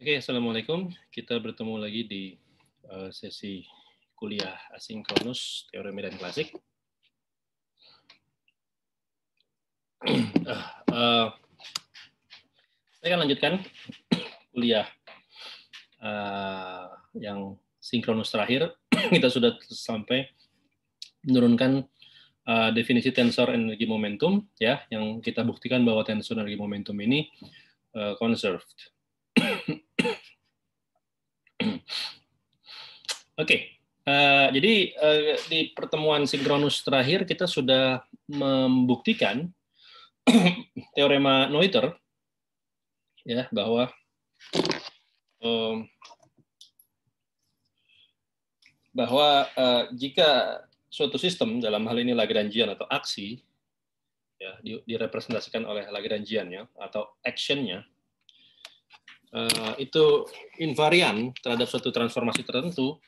Oke, okay, assalamualaikum. Kita bertemu lagi di eh, sesi kuliah asinkronus teori medan klasik. uh, uh, saya akan lanjutkan kuliah uh, yang sinkronus terakhir. Kita sudah sampai menurunkan uh, definisi tensor energi momentum, ya, yang kita buktikan bahwa tensor energi momentum ini uh, conserved Oke, okay. uh, eh, jadi uh, di pertemuan sinkronus terakhir kita sudah membuktikan teorema Noether ya bahwa um, bahwa uh, jika suatu sistem dalam hal ini Lagrangian atau aksi ya direpresentasikan oleh Lagrangiannya atau actionnya Eh, itu invarian terhadap suatu transformasi tertentu,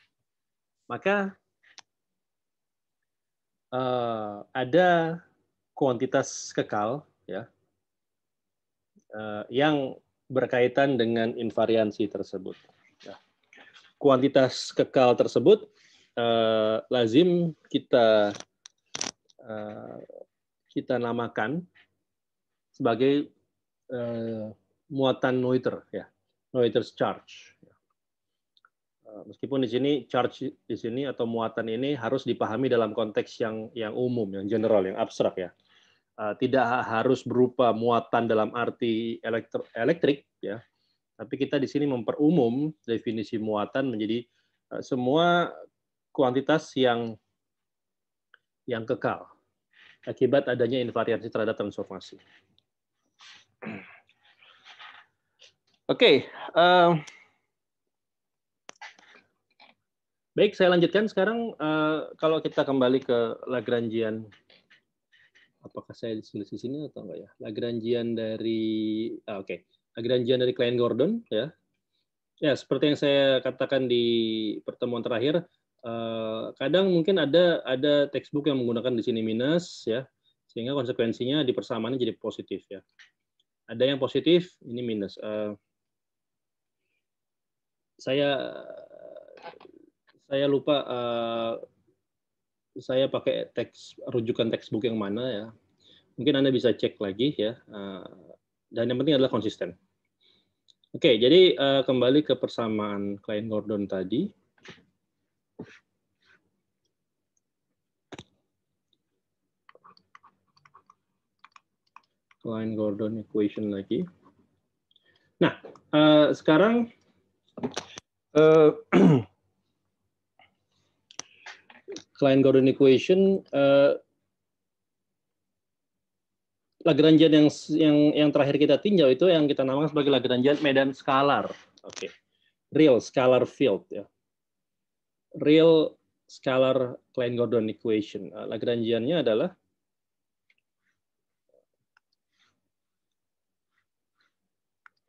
maka uh, ada kuantitas kekal ya uh, yang berkaitan dengan invariansi tersebut. Ya. Kuantitas kekal tersebut uh, lazim kita uh, kita namakan sebagai uh, muatan Noether ya Reuters charge. Ya. Eh, meskipun di sini charge di sini atau muatan ini harus dipahami dalam konteks yang yang umum, yang general, yang abstrak ya. Eh, tidak harus berupa muatan dalam arti elektro, elektrik ya, tapi kita di sini memperumum definisi muatan menjadi eh, semua kuantitas yang yang kekal akibat adanya invariansi terhadap transformasi. Oke, okay, uh, eh, baik saya lanjutkan sekarang uh, kalau kita kembali ke Lagrangian, apakah saya disulis di sini atau enggak ya? Lagrangian dari, uh, oke, okay. Lagrangian dari klien Gordon ya. Ya seperti yang saya katakan di pertemuan terakhir, uh, kadang mungkin ada ada textbook yang menggunakan di sini minus ya, sehingga konsekuensinya di persamaannya jadi positif ya. Ada yang positif, ini minus. Uh, saya saya lupa uh, saya pakai teks rujukan textbook yang mana ya. Mungkin Anda bisa cek lagi ya. Uh, dan yang penting adalah konsisten. Oke, okay, jadi uh, kembali ke persamaan klien Gordon tadi. Klein Gordon equation lagi. Nah, uh, sekarang Uh, eh, gordon equation uh, Lagrangian yang yang yang terakhir kita tinjau itu yang kita namakan sebagai Lagrangian medan skalar. Oke. Okay. Real scalar field ya. Real scalar Klein-Gordon equation. Uh, Lagrangiannya adalah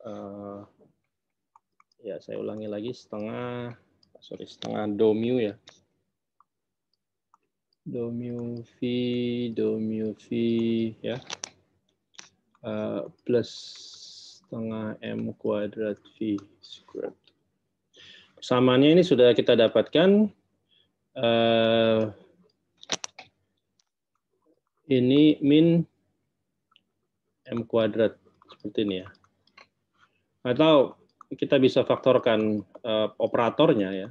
uh, ya saya ulangi lagi setengah sorry setengah mu ya mu v mu v ya uh, plus setengah m kuadrat v squared samanya ini sudah kita dapatkan uh, ini min m kuadrat seperti ini ya atau kita bisa faktorkan uh, operatornya ya.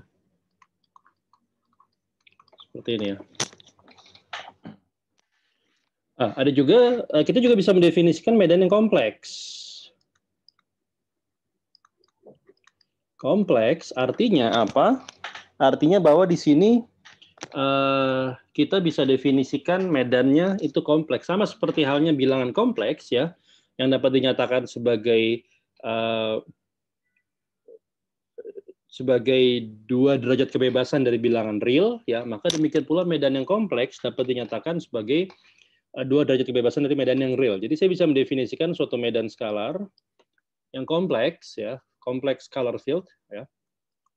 Seperti ini ya. Ah, ada juga uh, kita juga bisa mendefinisikan medan yang kompleks. Kompleks artinya apa? Artinya bahwa di sini uh, kita bisa definisikan medannya itu kompleks sama seperti halnya bilangan kompleks ya yang dapat dinyatakan sebagai uh, sebagai dua derajat kebebasan dari bilangan real, ya maka demikian pula medan yang kompleks dapat dinyatakan sebagai eh, dua derajat kebebasan dari medan yang real. Jadi saya bisa mendefinisikan suatu medan skalar yang kompleks, ya kompleks color field, ya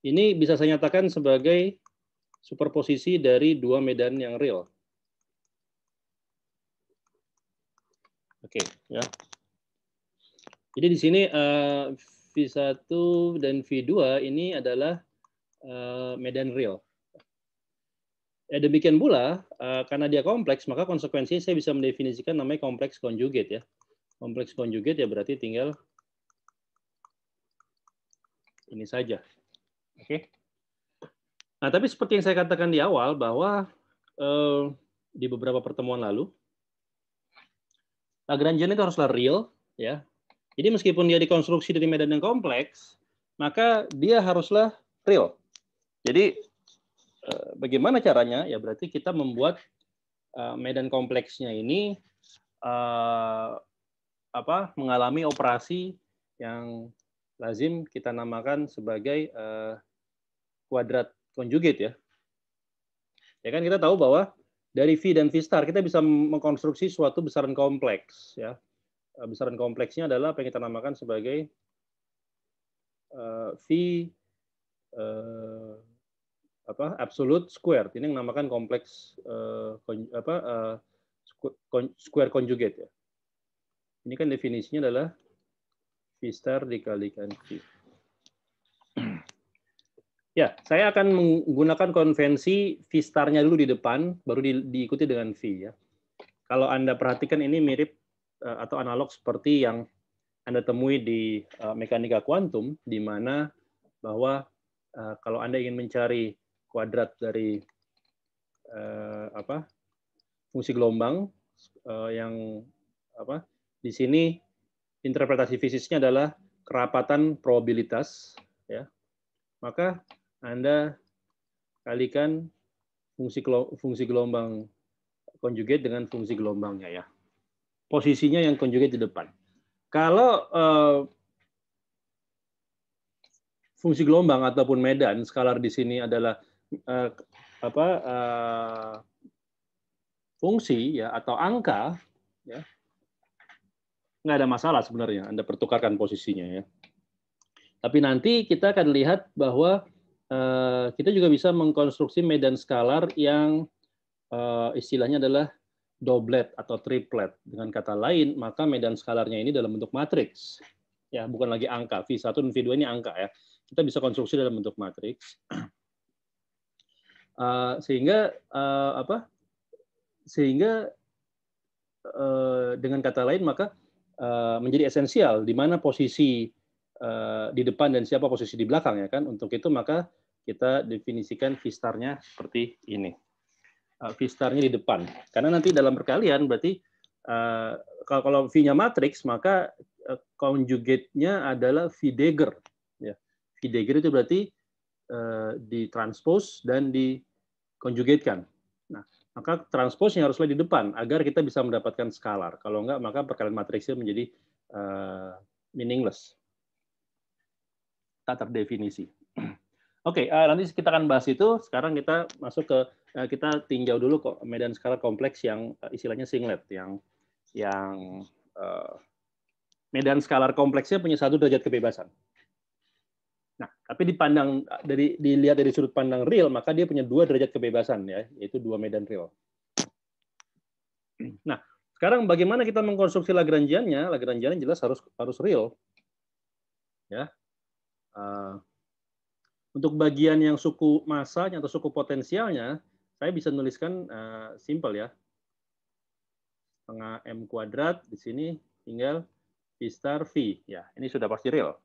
ini bisa saya nyatakan sebagai superposisi dari dua medan yang real. Oke, ya. Jadi di sini uh, V1 dan V2 ini adalah uh, medan real. Ya, demikian pula, uh, karena dia kompleks, maka konsekuensinya saya bisa mendefinisikan namanya kompleks konjugat. ya. Kompleks konjugat ya berarti tinggal ini saja. Oke. Okay. Nah, tapi seperti yang saya katakan di awal bahwa uh, di beberapa pertemuan lalu, Lagrangian itu haruslah real, ya. Jadi meskipun dia dikonstruksi dari medan yang kompleks, maka dia haruslah real. Jadi eh, bagaimana caranya? Ya berarti kita membuat eh, medan kompleksnya ini eh, apa mengalami operasi yang lazim kita namakan sebagai kuadrat konjugat ya. Ya kan kita tahu bahwa dari V dan V star kita bisa mengkonstruksi suatu besaran kompleks ya Eh, besaran kompleksnya adalah apa yang kita namakan sebagai uh, v uh, apa absolute squared. Ini yang namakan kompleks uh, kon, apa uh, square conjugate ya. Ini kan definisinya adalah v star dikalikan v Ya, saya akan menggunakan konvensi v star-nya dulu di depan, baru di, diikuti dengan v ya. Kalau anda perhatikan ini mirip Eh, atau analog seperti yang Anda temui di eh, mekanika kuantum, di mana bahwa eh, kalau Anda ingin mencari kuadrat dari apa fungsi gelombang yang apa di sini interpretasi fisiknya adalah kerapatan probabilitas ya maka anda kalikan fungsi fungsi gelombang konjugat dengan fungsi gelombangnya ya posisinya yang konjugat di depan. Kalau uh, fungsi gelombang ataupun medan skalar di sini adalah uh, apa uh, fungsi ya atau angka ya nggak ada masalah sebenarnya Anda pertukarkan posisinya ya. Tapi nanti kita akan lihat bahwa uh, kita juga bisa mengkonstruksi medan skalar yang uh, istilahnya adalah Doublet atau triplet. Dengan kata lain, maka medan skalarnya ini dalam bentuk matriks. Ya, bukan lagi angka. V1 dan V2 ini angka ya. Kita bisa konstruksi dalam bentuk matriks. Uh, sehingga uh, apa? Sehingga uh, dengan kata lain maka uh, menjadi esensial di mana posisi uh, di depan dan siapa posisi di belakang ya kan. Untuk itu maka kita definisikan V-nya seperti ini. Eh, V-starnya di depan. Karena nanti dalam perkalian berarti uh, kalau, kalau V-nya matriks maka konjugatnya eh, conjugate-nya adalah V dagger. Ya. V dagger itu berarti uh, ditranspose dan dikonjugatkan. Nah, maka transpose nya haruslah di depan agar kita bisa mendapatkan skalar. Kalau enggak maka perkalian matriksnya menjadi uh, meaningless. Tak terdefinisi. Oke, okay, uh, eh, nanti kita akan bahas itu. Sekarang kita masuk ke uh, kita tinjau dulu kok medan skala kompleks yang uh, istilahnya singlet yang yang uh, medan skalar kompleksnya punya satu derajat kebebasan. Nah, tapi dipandang dari dilihat dari sudut pandang real, maka dia punya dua derajat kebebasan ya, yaitu dua medan real. Nah, sekarang bagaimana kita mengkonstruksi Lagrangiannya? Lagrangian jelas harus harus real. Ya. Uh, untuk bagian yang suku masanya atau suku potensialnya, saya bisa nuliskan uh, simple ya. Setengah M kuadrat, di sini tinggal V star V. Ya, ini sudah pasti real.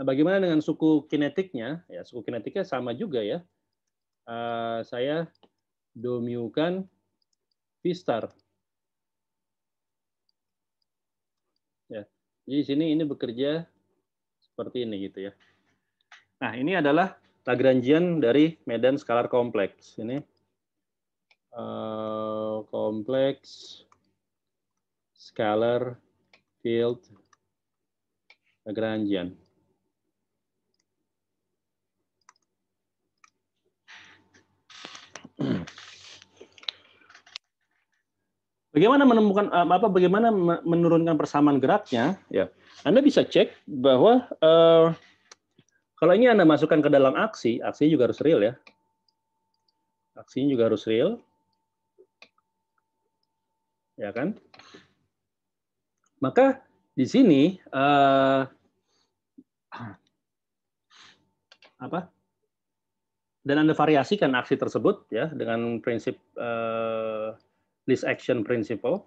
Nah, bagaimana dengan suku kinetiknya? Ya, suku kinetiknya sama juga ya. Uh, saya domiukan V star. Ya, jadi di sini ini bekerja seperti ini gitu ya. Nah, ini adalah Lagrangian dari medan skalar kompleks. Ini uh, kompleks skalar field Lagrangian. Bagaimana menemukan eh, apa? Bagaimana menurunkan persamaan geraknya? Ya, Anda bisa cek bahwa uh, kalau ini Anda masukkan ke dalam aksi, aksi juga harus real ya. Aksi juga harus real. Ya kan? Maka di sini uh, apa? Dan Anda variasikan aksi tersebut ya dengan prinsip uh, list action principle.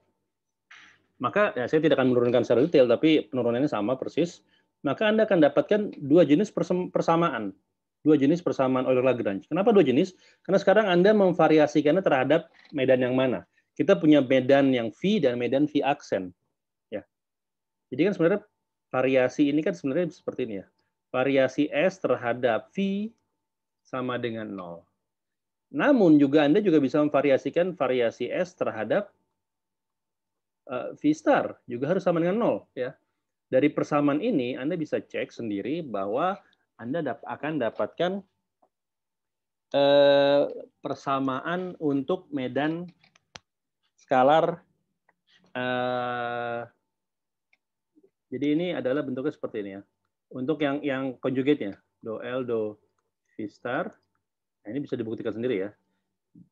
Maka ya saya tidak akan menurunkan secara detail tapi penurunannya sama persis maka Anda akan dapatkan dua jenis persamaan. Dua jenis persamaan euler Lagrange. Kenapa dua jenis? Karena sekarang Anda memvariasikannya terhadap medan yang mana. Kita punya medan yang V dan medan V aksen. Ya. Jadi kan sebenarnya variasi ini kan sebenarnya seperti ini ya. Variasi S terhadap V sama dengan 0. Namun juga Anda juga bisa memvariasikan variasi S terhadap eh, V star juga harus sama dengan 0 ya. Dari persamaan ini, Anda bisa cek sendiri bahwa Anda akan dapatkan eh, persamaan untuk medan skalar. Eh, jadi ini adalah bentuknya seperti ini ya. Untuk yang yang konjugatnya, do L, do V star. Nah, ini bisa dibuktikan sendiri ya.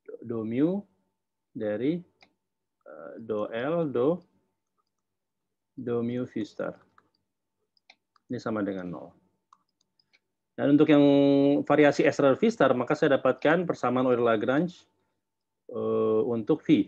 Do, do mu dari eh, do L, do, do mu V star. Ini sama dengan 0. Dan untuk yang variasi S V-star, maka saya dapatkan persamaan Euler Lagrange uh, untuk V.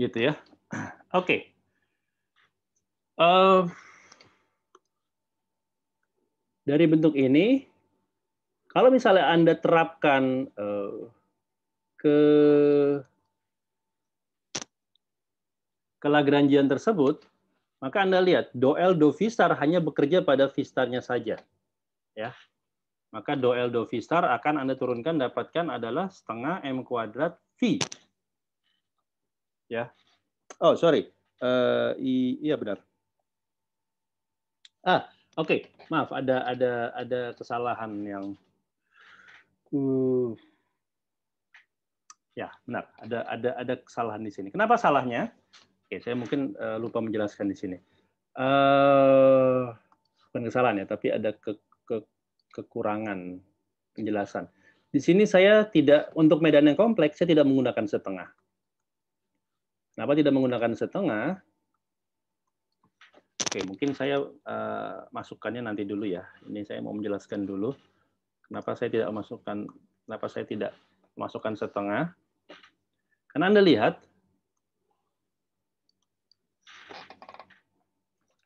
gitu ya. Oke. Okay. Uh, eh, dari bentuk ini, kalau misalnya Anda terapkan uh, ke ke Lagrangian tersebut, maka Anda lihat do L do V star hanya bekerja pada V starnya saja. Ya. Maka do L do V star akan Anda turunkan dapatkan adalah setengah M kuadrat V. Ya. Oh, sorry. Uh, iya benar. Ah, Oke, okay, maaf ada ada ada kesalahan yang uh, ya benar ada ada ada kesalahan di sini. Kenapa salahnya? Oke, okay, saya mungkin uh, lupa menjelaskan di sini. Uh, bukan kesalahan ya, tapi ada ke, ke, kekurangan penjelasan. Di sini saya tidak untuk medan yang kompleks saya tidak menggunakan setengah. Kenapa tidak menggunakan setengah? Oke, mungkin saya uh, masukkannya nanti dulu ya. Ini saya mau menjelaskan dulu kenapa saya tidak masukkan kenapa saya tidak masukkan setengah. Karena Anda lihat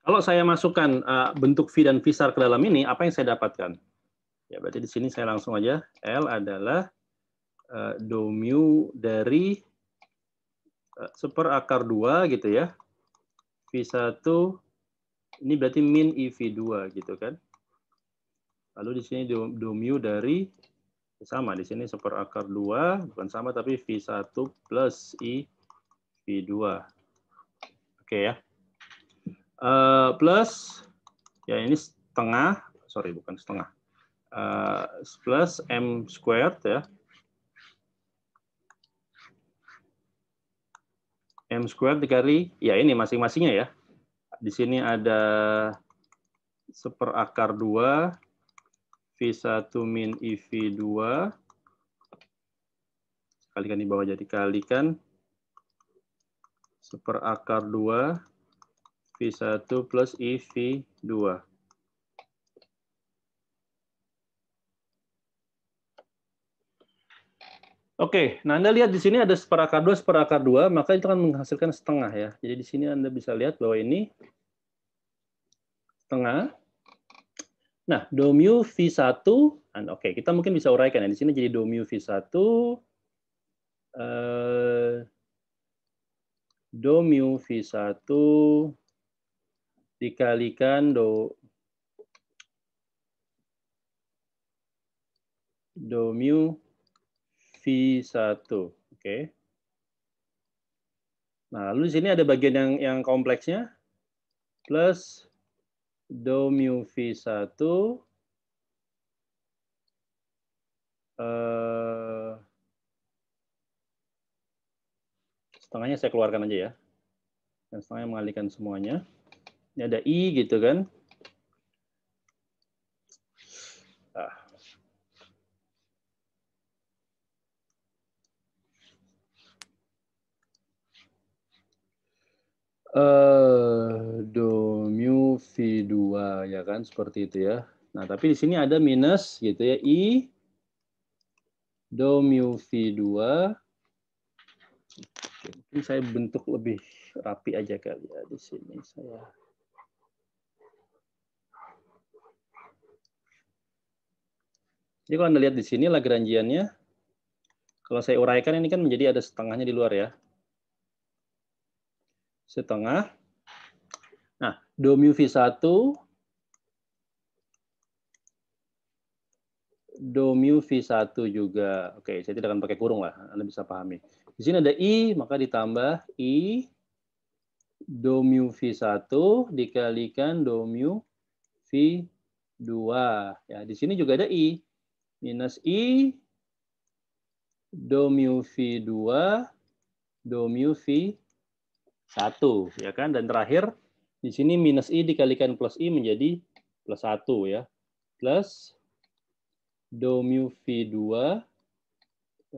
kalau saya masukkan uh, bentuk V dan Visar ke dalam ini, apa yang saya dapatkan? Ya, berarti di sini saya langsung aja L adalah uh, eh, do mu dari uh, super akar 2 gitu ya. V1 ini berarti min IV2 gitu kan. Lalu di sini do mu dari sama di sini seper akar 2 bukan sama tapi V1 plus I V2. Oke okay, ya. Uh, plus ya ini setengah, sorry bukan setengah. Uh, plus M squared ya. M squared dikali, ya ini masing-masingnya ya. Di sini ada akar 2, V1 min IV2, kalikan di bawah jadi kalikan, akar 2, V1 plus IV2. Oke, nah Anda lihat di sini ada seperakar dua, seperakar dua, maka itu akan menghasilkan setengah ya. Jadi di sini Anda bisa lihat bahwa ini setengah. Nah, dou mu V1, oke, okay, kita mungkin bisa uraikan ya. Di sini jadi dou mu V1, eh, mu V1 dikalikan dou do mu V1. Oke. Okay. Nah, lalu di sini ada bagian yang yang kompleksnya plus do mu V1 eh, setengahnya saya keluarkan aja ya. Dan setengahnya mengalihkan semuanya. Ini ada I gitu kan. eh do mu v 2 ya kan seperti itu ya. Nah, tapi di sini ada minus gitu ya i do mu v 2 Mungkin saya bentuk lebih rapi aja kali ya di sini saya Jadi kalau Anda lihat di sini Lagrangiannya, kalau saya uraikan ini kan menjadi ada setengahnya di luar ya setengah. Nah, do mu V1 do mu V1 juga. Oke, okay, saya tidak akan pakai kurung lah. Anda bisa pahami. Di sini ada I, maka ditambah I do mu V1 dikalikan do mu V2. Ya, di sini juga ada I. Minus I do mu V2 do mu V satu ya kan dan terakhir di sini minus i dikalikan plus i menjadi plus satu ya plus do mu v 2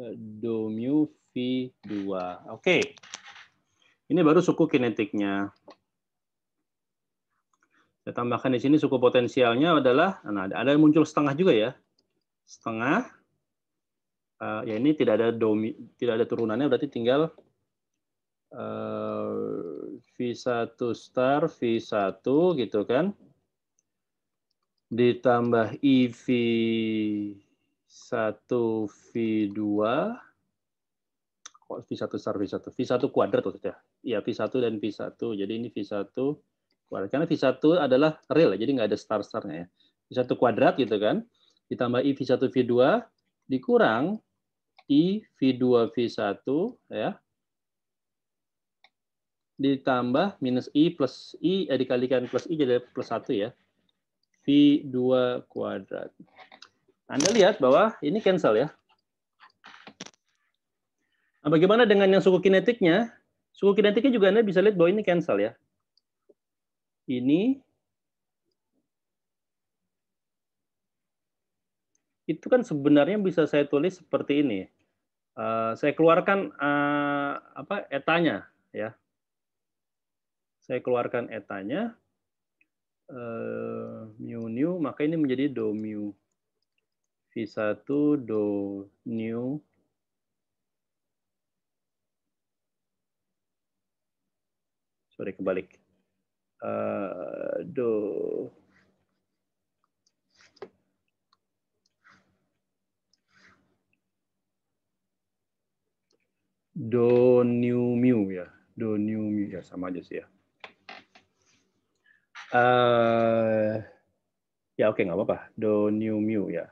eh, do mu v 2 oke okay. ini baru suku kinetiknya saya tambahkan di sini suku potensialnya adalah nah ada muncul setengah juga ya setengah eh, ya ini tidak ada domi, tidak ada turunannya berarti tinggal eh, V1 star V1 gitu kan. Ditambah ev 1 V2 kok V1 star V1 V1 kuadrat maksudnya. Ya V1 dan V1. Jadi ini V1 kuadrat karena V1 adalah real ya, jadi nggak ada star-starnya ya. V1 kuadrat gitu kan. Ditambah I V1 V2 dikurang I V2 V1 ya ditambah minus I plus I, eh, dikalikan plus I jadi plus satu ya. V2 kuadrat. Anda lihat bahwa ini cancel ya. Nah, bagaimana dengan yang suku kinetiknya? Suku kinetiknya juga Anda bisa lihat bahwa ini cancel ya. Ini itu kan sebenarnya bisa saya tulis seperti ini. Uh, saya keluarkan uh, apa etanya ya saya keluarkan etanya eh, mu nu maka ini menjadi do mu v1 do nu sorry kebalik uh, do do new mu ya do new mu ya sama aja sih ya Uh, ya oke okay, nggak apa-apa. Do new mu ya.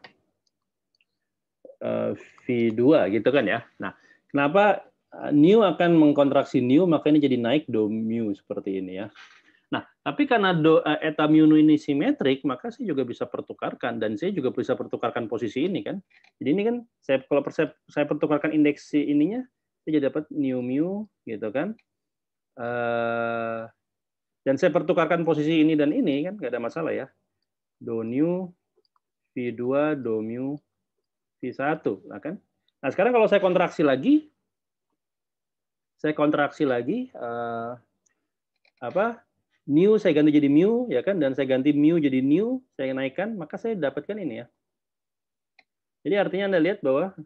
Uh, eh, V2 gitu kan ya. Nah, kenapa eh, new akan mengkontraksi new maka ini jadi naik do mu seperti ini ya. Nah, tapi karena do, uh, eta mu ini simetrik, maka saya juga bisa pertukarkan dan saya juga bisa pertukarkan posisi ini kan. Jadi ini kan saya kalau saya, saya pertukarkan indeks ininya, saya jadi dapat new mu gitu kan. Uh, dan saya pertukarkan posisi ini dan ini kan nggak ada masalah ya. Do new V2 do mu V1. Nah, kan? nah sekarang kalau saya kontraksi lagi, saya kontraksi lagi uh, apa new saya ganti jadi mu ya kan dan saya ganti mu jadi new saya naikkan maka saya dapatkan ini ya jadi artinya anda lihat bahwa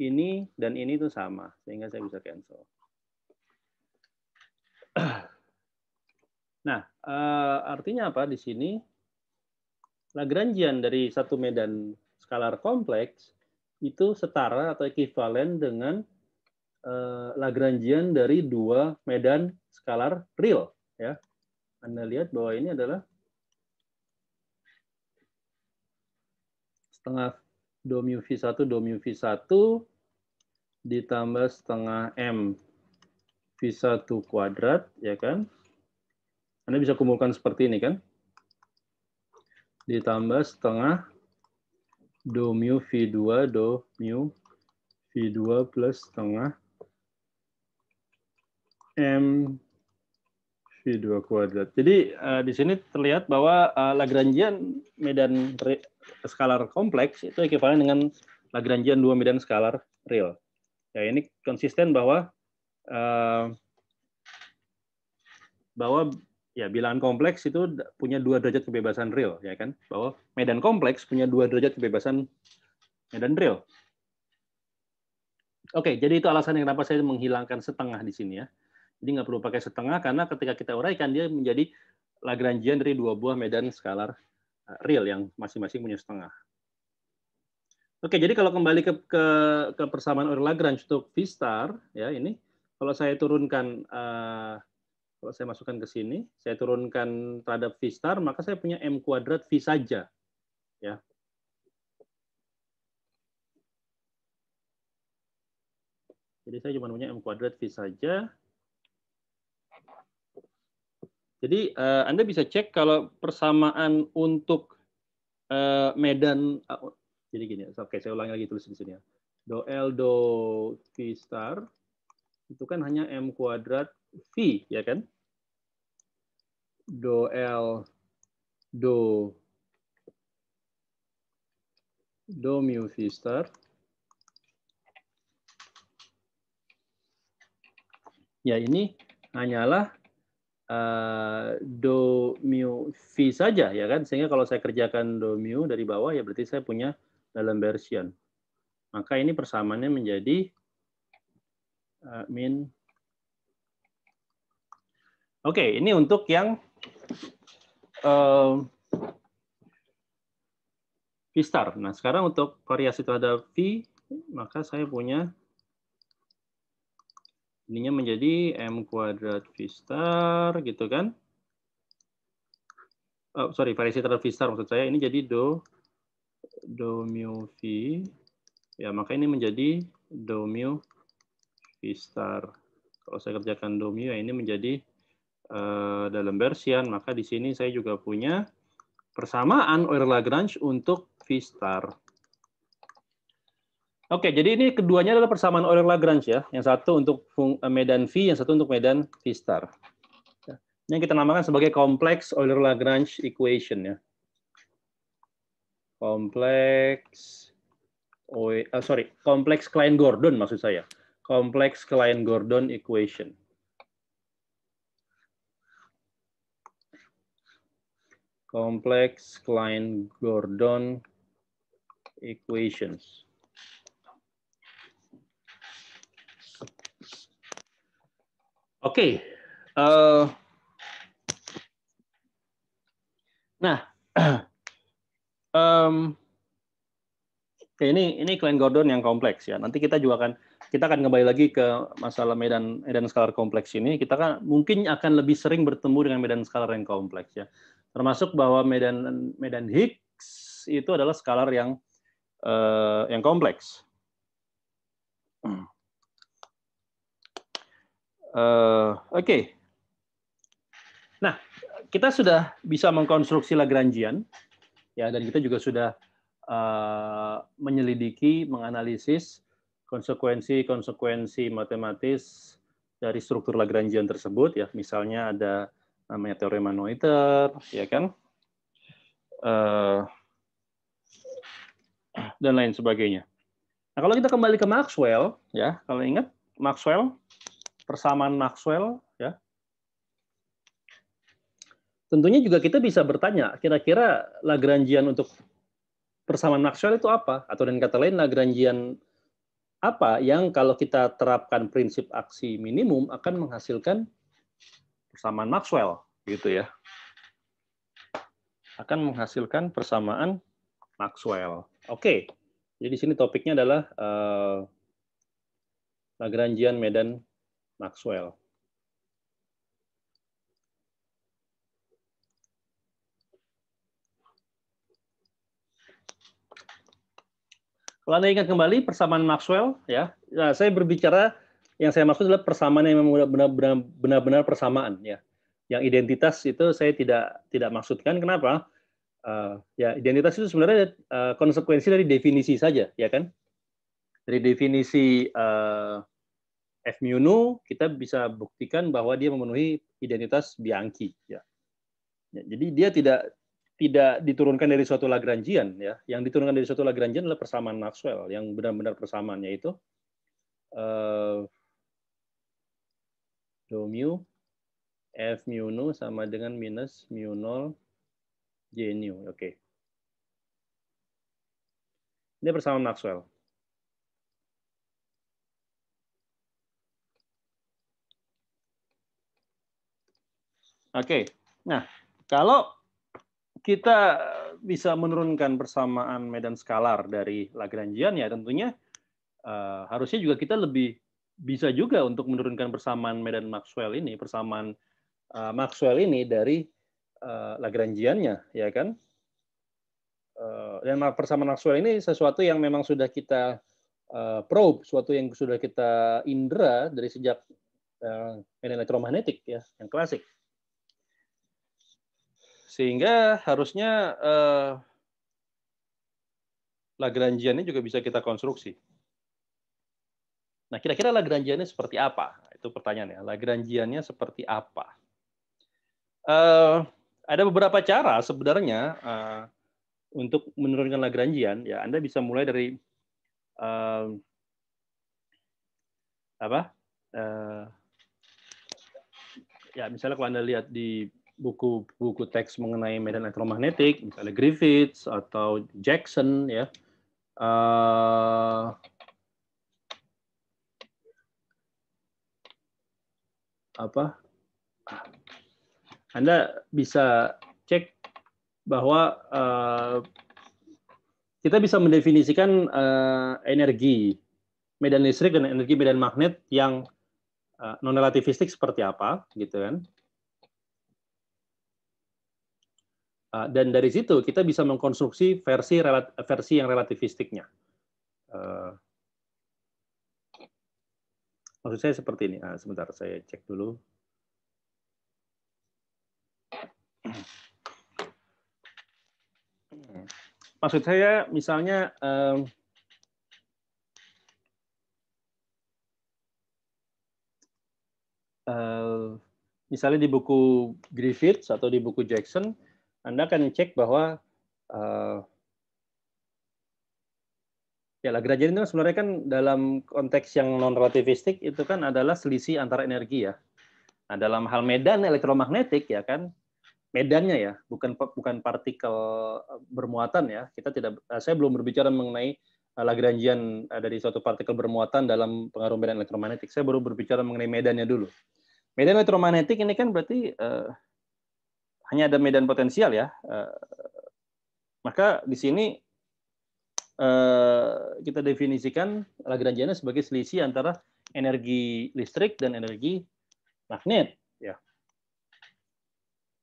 ini dan ini itu sama sehingga saya bisa cancel Nah, eh, artinya apa di sini? Lagrangian dari satu medan skalar kompleks itu setara atau ekivalen dengan eh, Lagrangian dari dua medan skalar real. Ya, Anda lihat bahwa ini adalah setengah do mu V1 do mu V1 ditambah setengah M V1 kuadrat, ya kan? Anda bisa kumpulkan seperti ini kan. Ditambah setengah do mu V2 do mu V2 plus setengah M V2 kuadrat. Jadi uh, di sini terlihat bahwa uh, Lagrangian medan skalar kompleks itu ekivalen dengan Lagrangian dua medan skalar real. Ya ini konsisten bahwa uh, bahwa Ya, bilangan kompleks itu punya dua derajat kebebasan real, ya kan? Bahwa medan kompleks punya dua derajat kebebasan medan real. Oke, jadi itu alasan yang kenapa saya menghilangkan setengah di sini ya. Jadi nggak perlu pakai setengah karena ketika kita uraikan dia menjadi Lagrangian dari dua buah medan skalar e, real yang masing-masing punya setengah. Oke, jadi kalau kembali ke, ke, ke persamaan Euler Lagrange untuk V star ya ini, kalau saya turunkan uh, kalau saya masukkan ke sini, saya turunkan terhadap V star, maka saya punya M kuadrat V saja. Ya. Jadi saya cuma punya M kuadrat V saja. Jadi uh, Anda bisa cek kalau persamaan untuk uh, medan uh, jadi gini. Oke, saya ulangi lagi tulis di sini ya. Do L do V star itu kan hanya M kuadrat V, ya kan? do L do do mu v star. Ya ini hanyalah uh, do mu v saja ya kan sehingga kalau saya kerjakan do mu dari bawah ya berarti saya punya dalam version. Maka ini persamaannya menjadi uh, min Oke, okay, ini untuk yang um, V star. Nah, sekarang untuk variasi terhadap V, maka saya punya ininya menjadi M kuadrat V star, gitu kan. Oh, sorry, variasi terhadap V star maksud saya ini jadi do do mu V. Ya, maka ini menjadi do mu V star. Kalau saya kerjakan do mu, ya ini menjadi Eh, dalam Bersian, maka di sini saya juga punya persamaan Euler Lagrange untuk V star. Oke, jadi ini keduanya adalah persamaan Euler Lagrange ya. Yang satu untuk eh, medan V, yang satu untuk medan V star. Yang kita namakan sebagai kompleks Euler Lagrange equation ya. Kompleks oh, sorry, kompleks Klein-Gordon maksud saya. Kompleks Klein-Gordon equation. complex Klein-Gordon equations. Oke. Okay. Uh, eh, nah, um, ini ini Klein Gordon yang kompleks ya. Nanti kita juga akan kita akan kembali lagi ke masalah medan medan skalar kompleks ini. Kita kan mungkin akan lebih sering bertemu dengan medan skalar yang kompleks ya termasuk bahwa medan medan Higgs itu adalah skalar yang uh, yang kompleks. Uh, Oke, okay. nah kita sudah bisa mengkonstruksi Lagrangian, ya, dan kita juga sudah uh, menyelidiki, menganalisis konsekuensi-konsekuensi matematis dari struktur Lagrangian tersebut, ya, misalnya ada namanya teorema Noether, ya kan, uh, dan lain sebagainya. Nah, kalau kita kembali ke Maxwell, ya, kalau ingat Maxwell, persamaan Maxwell, ya, tentunya juga kita bisa bertanya, kira-kira Lagrangian untuk persamaan Maxwell itu apa? Atau dengan kata lain, Lagrangian apa yang kalau kita terapkan prinsip aksi minimum akan menghasilkan persamaan Maxwell gitu ya akan menghasilkan persamaan Maxwell. Oke, jadi sini topiknya adalah uh, Lagrangian medan Maxwell. Kalau Anda ingat kembali persamaan Maxwell, ya, nah, saya berbicara yang saya maksud adalah persamaan yang memang benar benar persamaan ya. Yang identitas itu saya tidak tidak maksudkan kenapa? Uh, ya identitas itu sebenarnya uh, konsekuensi dari definisi saja ya kan. Dari definisi uh, F mu nu kita bisa buktikan bahwa dia memenuhi identitas Bianchi ya. ya jadi dia tidak tidak diturunkan dari suatu Lagrangian ya. Yang diturunkan dari suatu Lagrangian adalah persamaan Maxwell yang benar-benar persamaannya itu uh, 2 mu F mu nu sama dengan minus mu nol J nu. Oke. Okay. Ini bersama Maxwell. Oke. Okay. Nah, kalau kita bisa menurunkan persamaan medan skalar dari Lagrangian ya tentunya uh, harusnya juga kita lebih bisa juga untuk menurunkan persamaan Medan Maxwell ini, persamaan uh, Maxwell ini dari uh, Lagrangiannya, ya kan? Uh, dan persamaan Maxwell ini sesuatu yang memang sudah kita uh, probe, sesuatu yang sudah kita indera dari sejak uh, medan elektromagnetik ya, yang klasik. Sehingga harusnya uh, ini juga bisa kita konstruksi. Nah, kira-kira Lagrangiannya seperti apa? Itu pertanyaannya. Lagrangiannya seperti apa? Uh, ada beberapa cara sebenarnya uh, untuk menurunkan Lagrangian. Ya, Anda bisa mulai dari uh, apa? Uh, ya, misalnya kalau Anda lihat di buku-buku teks mengenai medan elektromagnetik, misalnya Griffiths atau Jackson, ya. Uh, apa Anda bisa cek bahwa uh, kita bisa mendefinisikan uh, energi medan listrik dan energi medan magnet yang uh, eh, non relativistik seperti apa gitu kan uh, dan dari situ kita bisa mengkonstruksi versi versi yang relativistiknya Maksud saya seperti ini. Ah, sebentar, saya cek dulu. Maksud saya, misalnya eh, misalnya di buku Griffith atau di buku Jackson, Anda akan cek bahwa eh, Ya, gradient itu sebenarnya kan dalam konteks yang non relativistik itu kan adalah selisih antara energi ya. Nah, dalam hal medan elektromagnetik ya kan medannya ya, bukan bukan partikel eh, bermuatan ya. Kita tidak eh, saya belum berbicara mengenai eh, Lagrangian dari suatu partikel bermuatan dalam pengaruh medan elektromagnetik. Saya baru berbicara mengenai medannya dulu. Medan elektromagnetik ini kan berarti uh, hanya ada medan potensial ya. Uh, maka di sini Eh, kita definisikan Lagrangiannya sebagai selisih antara energi listrik dan energi magnet. Ya.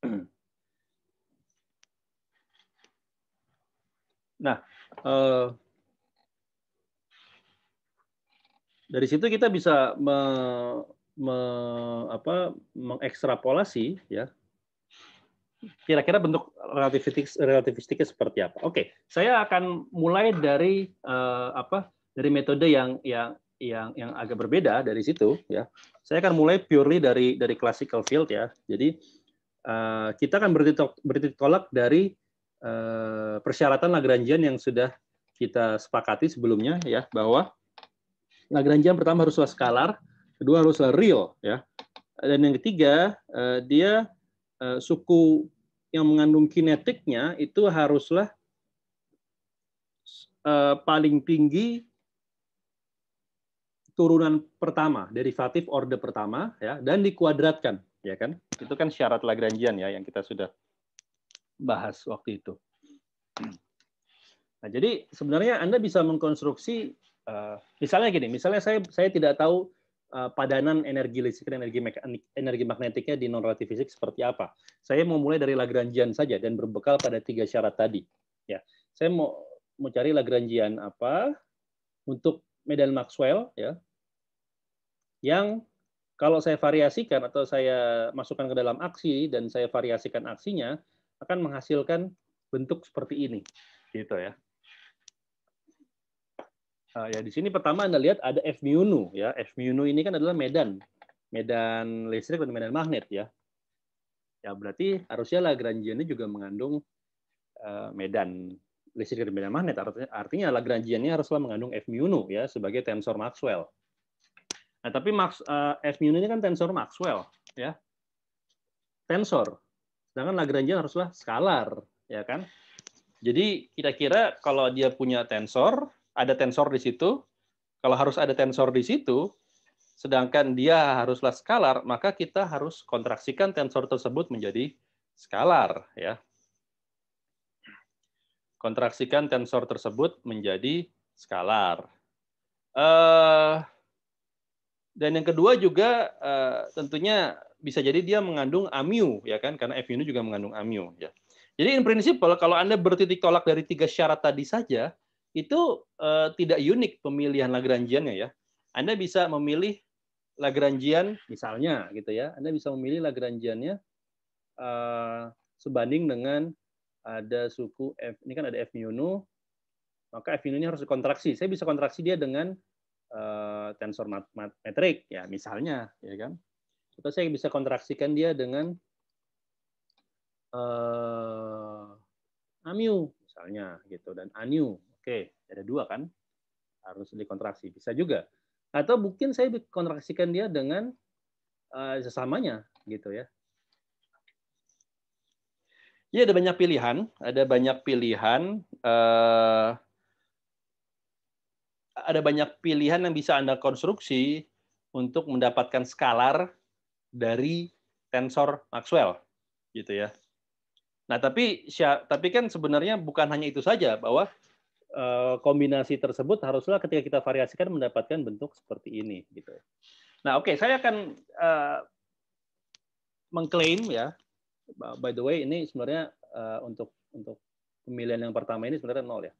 Nah, eh, dari situ kita bisa me, me, apa, mengekstrapolasi ya kira-kira bentuk relativistik relativistiknya seperti apa? Oke, okay. saya akan mulai dari uh, apa? Dari metode yang yang yang yang agak berbeda dari situ ya. Saya akan mulai purely dari dari classical field ya. Jadi uh, kita akan bertitik, tolak dari uh, persyaratan Lagrangian yang sudah kita sepakati sebelumnya ya bahwa Lagrangian pertama haruslah skalar, kedua haruslah real ya. Dan yang ketiga uh, dia Eh, suku yang mengandung kinetiknya itu haruslah eh, paling tinggi turunan pertama, derivatif orde pertama ya dan dikuadratkan, ya kan? Itu kan syarat Lagrangian ya yang kita sudah bahas waktu itu. Nah, jadi sebenarnya Anda bisa mengkonstruksi eh, misalnya gini, misalnya saya saya tidak tahu Eh, padanan energi listrik dan energi, mekanik, energi magnetiknya di non-relatif fisik seperti apa. Saya mau mulai dari Lagrangian saja dan berbekal pada tiga syarat tadi. Ya, saya mau mau cari Lagrangian apa untuk medan Maxwell ya, yang kalau saya variasikan atau saya masukkan ke dalam aksi dan saya variasikan aksinya akan menghasilkan bentuk seperti ini, gitu ya. Eh, ya di sini pertama Anda lihat ada F mu nu ya. F mu nu ini kan adalah medan. Medan listrik dan medan magnet ya. Ya berarti harusnya Lagrangiannya juga mengandung eh, medan listrik dan medan magnet. Artinya, artinya Lagrangiannya haruslah mengandung F mu nu ya sebagai tensor Maxwell. Nah, tapi Max uh, F mu nu ini kan tensor Maxwell ya. Tensor. Sedangkan Lagrangian haruslah skalar, ya kan? Jadi kira kira kalau dia punya tensor ada tensor di situ. Kalau harus ada tensor di situ, sedangkan dia haruslah skalar, maka kita harus kontraksikan tensor tersebut menjadi skalar. ya. Kontraksikan tensor tersebut menjadi skalar. Eh, dan yang kedua juga eh, tentunya bisa jadi dia mengandung amu ya kan karena F ini juga mengandung amu ya. Jadi in principle kalau Anda bertitik tolak dari tiga syarat tadi saja, itu uh, tidak unik pemilihan Lagrangiannya ya. Anda bisa memilih Lagrangian misalnya gitu ya. Anda bisa memilih Lagrangiannya uh, sebanding dengan ada suku F, ini kan ada F mu nu, maka F mu ini harus kontraksi Saya bisa kontraksi dia dengan uh, tensor mat mat metrik ya misalnya ya kan. Atau saya bisa kontraksikan dia dengan uh, amu misalnya gitu dan anu Oke, ada dua kan? Harus dikontraksi. Bisa juga. Atau mungkin saya dikontraksikan dia dengan uh, sesamanya gitu ya. Ya ada banyak pilihan, ada banyak pilihan, uh, ada banyak pilihan yang bisa anda konstruksi untuk mendapatkan skalar dari tensor Maxwell, gitu ya. Nah tapi tapi kan sebenarnya bukan hanya itu saja bahwa Eh, kombinasi tersebut haruslah ketika kita variasikan mendapatkan bentuk seperti ini gitu. Nah, oke, okay, saya akan uh, mengklaim ya. By the way, ini sebenarnya uh, untuk untuk pemilihan yang pertama ini sebenarnya nol ya.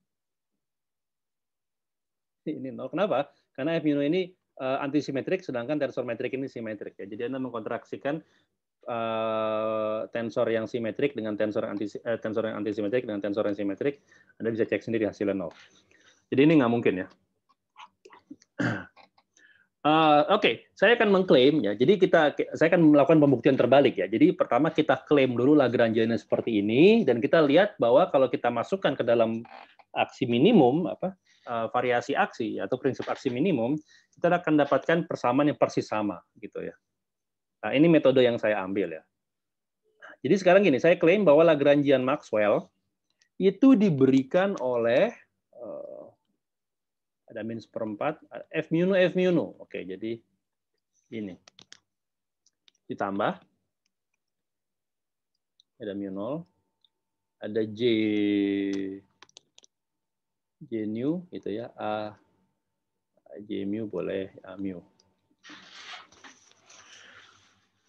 Ini nol. Kenapa? Karena F ini uh, antisimetrik sedangkan tensor metrik ini simetrik ya. Jadi Anda mengkontraksikan uh, tensor yang simetrik dengan tensor anti eh, tensor yang antisimetrik dengan tensor yang simetrik, Anda bisa cek sendiri hasilnya nol. Jadi ini nggak mungkin ya. Uh, Oke, okay. saya akan mengklaim ya. Jadi kita, saya akan melakukan pembuktian terbalik ya. Jadi pertama kita klaim dulu Lagrangiannya seperti ini, dan kita lihat bahwa kalau kita masukkan ke dalam aksi minimum apa uh, variasi aksi atau prinsip aksi minimum, kita akan dapatkan persamaan yang persis sama gitu ya. Nah, ini metode yang saya ambil ya. Jadi sekarang gini, saya klaim bahwa Lagrangian Maxwell itu diberikan oleh uh, ada minus perempat f mu nu f mu nu. Oke, jadi ini ditambah ada mu 0, ada j j nu gitu ya, a j mu boleh a mu.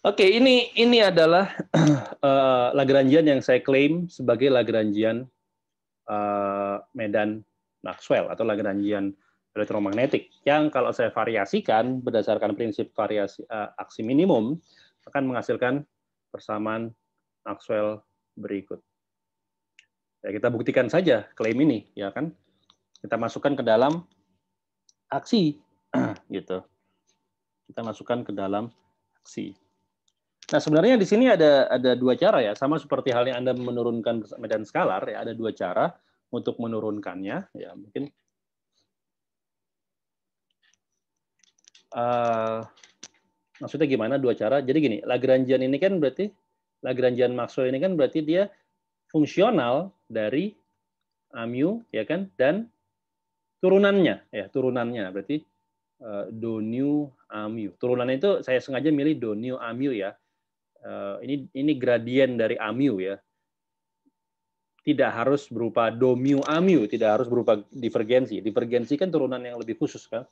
Oke, ini ini adalah uh, Lagrangian yang saya klaim sebagai Lagrangian uh, Medan Maxwell atau Lagrangian elektromagnetik yang kalau saya variasikan berdasarkan prinsip variasi uh, aksi minimum akan menghasilkan persamaan Maxwell berikut. Ya, kita buktikan saja klaim ini, ya kan? Kita masukkan ke dalam aksi, gitu. Kita masukkan ke dalam aksi. Nah, sebenarnya di sini ada ada dua cara ya, sama seperti halnya Anda menurunkan medan skalar ya, ada dua cara untuk menurunkannya ya, mungkin uh, maksudnya gimana dua cara? Jadi gini, Lagrangian ini kan berarti Lagrangian Maxwell ini kan berarti dia fungsional dari mu ya kan dan turunannya ya, turunannya berarti uh, eh, do nu amu. Turunannya itu saya sengaja milih do nu amu ya Eh, ini ini gradien dari amu ya. Tidak harus berupa domu amu, tidak harus berupa divergensi. Divergensi kan turunan yang lebih khusus kan.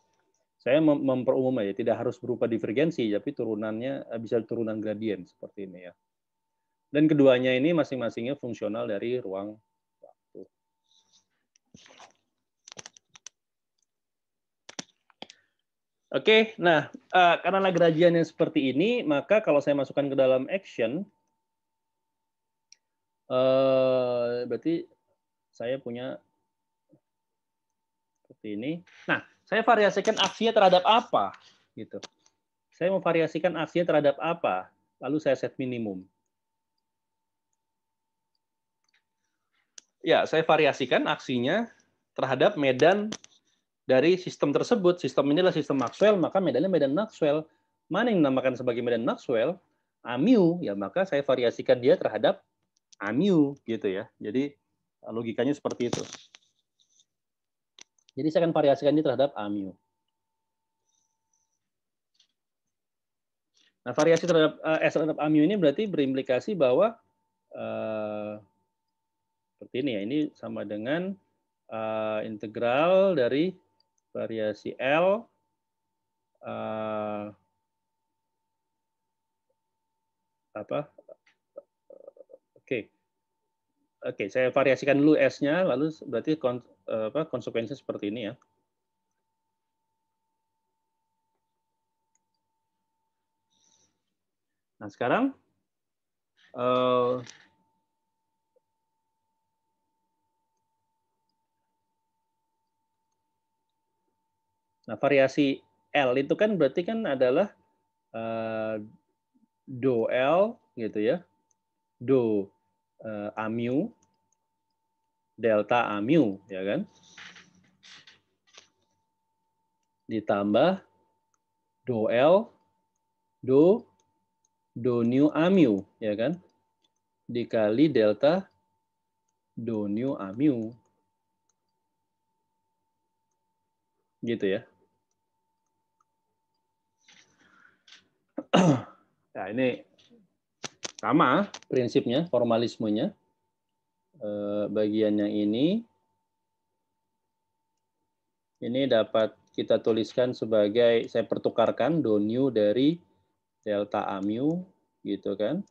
Saya memperumum aja, tidak harus berupa divergensi, tapi turunannya eh, bisa turunan gradien seperti ini ya. Dan keduanya ini masing-masingnya fungsional dari ruang Oke, okay, nah uh, karena gradien yang seperti ini, maka kalau saya masukkan ke dalam action, uh, berarti saya punya seperti ini. Nah, saya variasikan aksinya terhadap apa? Gitu. Saya mau variasikan aksinya terhadap apa? Lalu saya set minimum. Ya, saya variasikan aksinya terhadap medan dari sistem tersebut, sistem inilah sistem Maxwell, maka medannya medan Maxwell. Mana yang dinamakan sebagai medan Maxwell? Amu, ya maka saya variasikan dia terhadap amu, gitu ya. Jadi eh, logikanya seperti itu. Jadi saya akan variasikan dia terhadap amu. Nah, variasi terhadap uh, eh, S eh, terhadap amu ini berarti berimplikasi bahwa uh, seperti ini ya, ini sama dengan uh, integral dari variasi L uh, apa oke okay. oke okay, saya variasikan dulu s-nya lalu berarti kon, eh, apa konsekuensi seperti ini ya nah sekarang uh, Nah, variasi L itu kan berarti kan adalah uh, do L gitu ya. Do uh, eh, A mu delta A mu ya kan. Ditambah do L do do new A mu ya kan. Dikali delta do new A mu. Gitu ya. nah ini sama prinsipnya, formalismenya. Eh, Bagian yang ini, ini dapat kita tuliskan sebagai, saya pertukarkan do new dari delta A mu, gitu kan.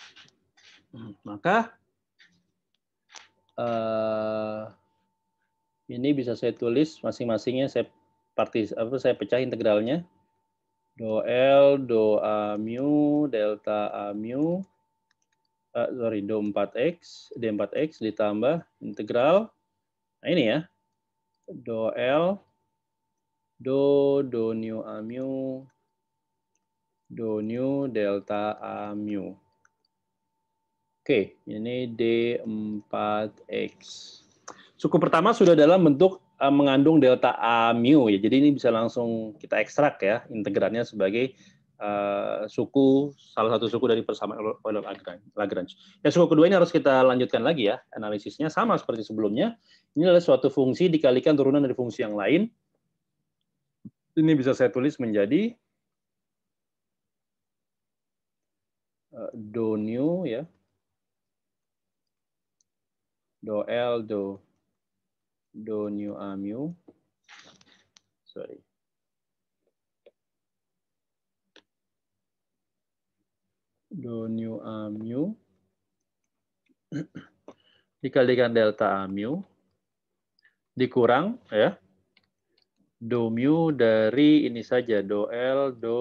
Maka eh, ini bisa saya tulis masing-masingnya, saya partis apa saya pecah integralnya do L do A mu delta A mu uh, sorry do 4x d4x ditambah integral nah ini ya do L do do nu A mu do nu delta A mu Oke, ini D4X. Suku pertama sudah dalam bentuk Eh, mengandung delta A mu ya. Jadi ini bisa langsung kita ekstrak ya integrannya sebagai uh, suku salah satu suku dari persamaan Euler Lagrange. Ya suku kedua ini harus kita lanjutkan lagi ya analisisnya sama seperti sebelumnya. Ini adalah suatu fungsi dikalikan turunan dari fungsi yang lain. Ini bisa saya tulis menjadi eh, do new ya do L do do new amu mu um, sorry do new amu mu dikalikan delta amu um, mu dikurang ya do mu dari ini saja do l do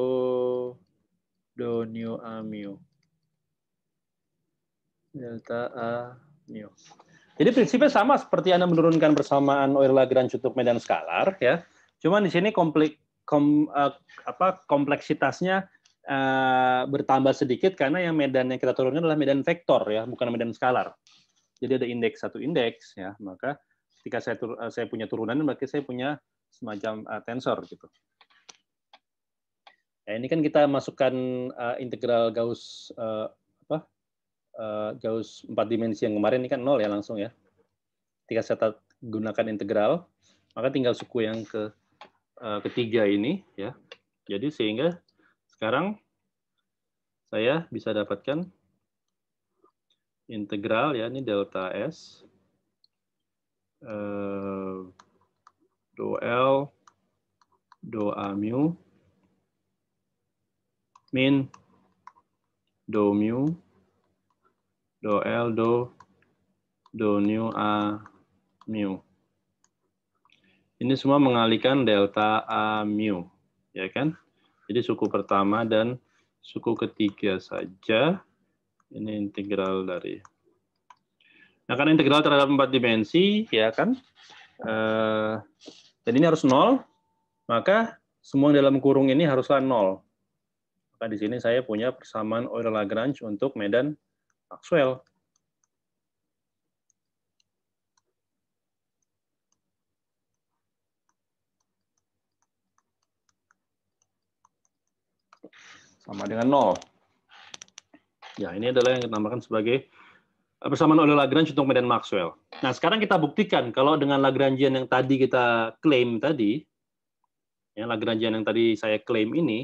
do new amu mu um, delta a mu jadi prinsipnya sama seperti Anda menurunkan persamaan bersamaan Lagrange untuk medan skalar ya. Cuman di sini komplik kom, uh, apa kompleksitasnya uh, bertambah sedikit karena yang medan yang kita turunkan adalah medan vektor ya, bukan medan skalar. Jadi ada indeks satu indeks ya, maka ketika saya tur, uh, saya punya turunan berarti saya punya semacam uh, tensor gitu. Ya, ini kan kita masukkan uh, integral Gauss uh, uh, Gauss empat dimensi yang kemarin ini kan nol ya langsung ya. Ketika saya gunakan integral, maka tinggal suku yang ke uh, ketiga ini ya. Jadi sehingga sekarang saya bisa dapatkan integral ya ini delta s eh, do l do a mu min do mu do L, do, do nu A mu. Ini semua mengalihkan delta A mu, ya kan? Jadi suku pertama dan suku ketiga saja. Ini integral dari. Nah, karena integral terhadap empat dimensi, ya kan? Eh, dan ini harus nol, maka semua dalam kurung ini haruslah nol. Maka di sini saya punya persamaan Euler Lagrange untuk medan Maxwell. Sama dengan 0. Ya, ini adalah yang kita dinamakan sebagai eh, persamaan oleh Lagrange untuk medan Maxwell. Nah, sekarang kita buktikan kalau dengan Lagrangian yang tadi kita klaim tadi, ya, Lagrangian yang tadi saya klaim ini,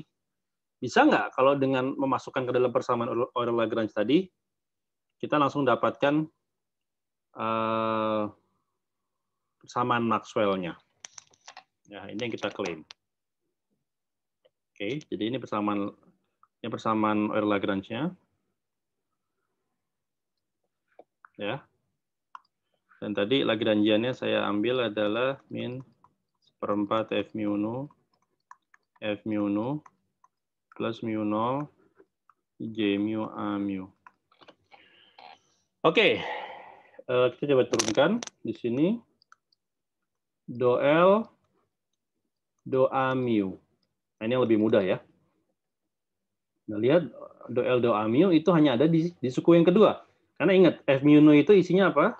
bisa nggak kalau dengan memasukkan ke dalam persamaan Euler Lagrange tadi kita langsung dapatkan uh, eh, persamaan Maxwell-nya. Ya, ini yang kita klaim. Oke, jadi ini persamaan ini persamaan Euler Lagrange-nya. Ya. Dan tadi Lagrangiannya saya ambil adalah min seperempat f mu nu f mu nu plus mu nol j mu a mu. Oke, okay. Eh, kita coba turunkan di sini. Do L, do A mu. Nah, ini yang lebih mudah ya. Nah, lihat do L, do A mu itu hanya ada di, di suku yang kedua. Karena ingat, F mu nu itu isinya apa?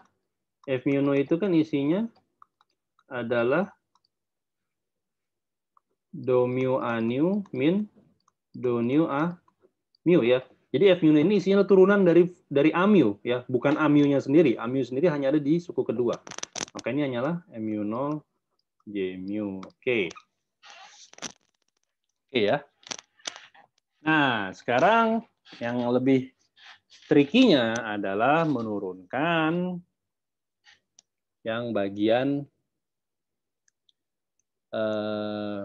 F mu nu itu kan isinya adalah do mu A nu min do nu A mu ya. Jadi FMU ini isinya turunan dari dari AMU ya, bukan AMU-nya sendiri. AMU sendiri hanya ada di suku kedua. Maka ini hanyalah MU0 JMU. Oke. Okay. Oke okay, ya. Nah, sekarang yang lebih trikinya adalah menurunkan yang bagian eh,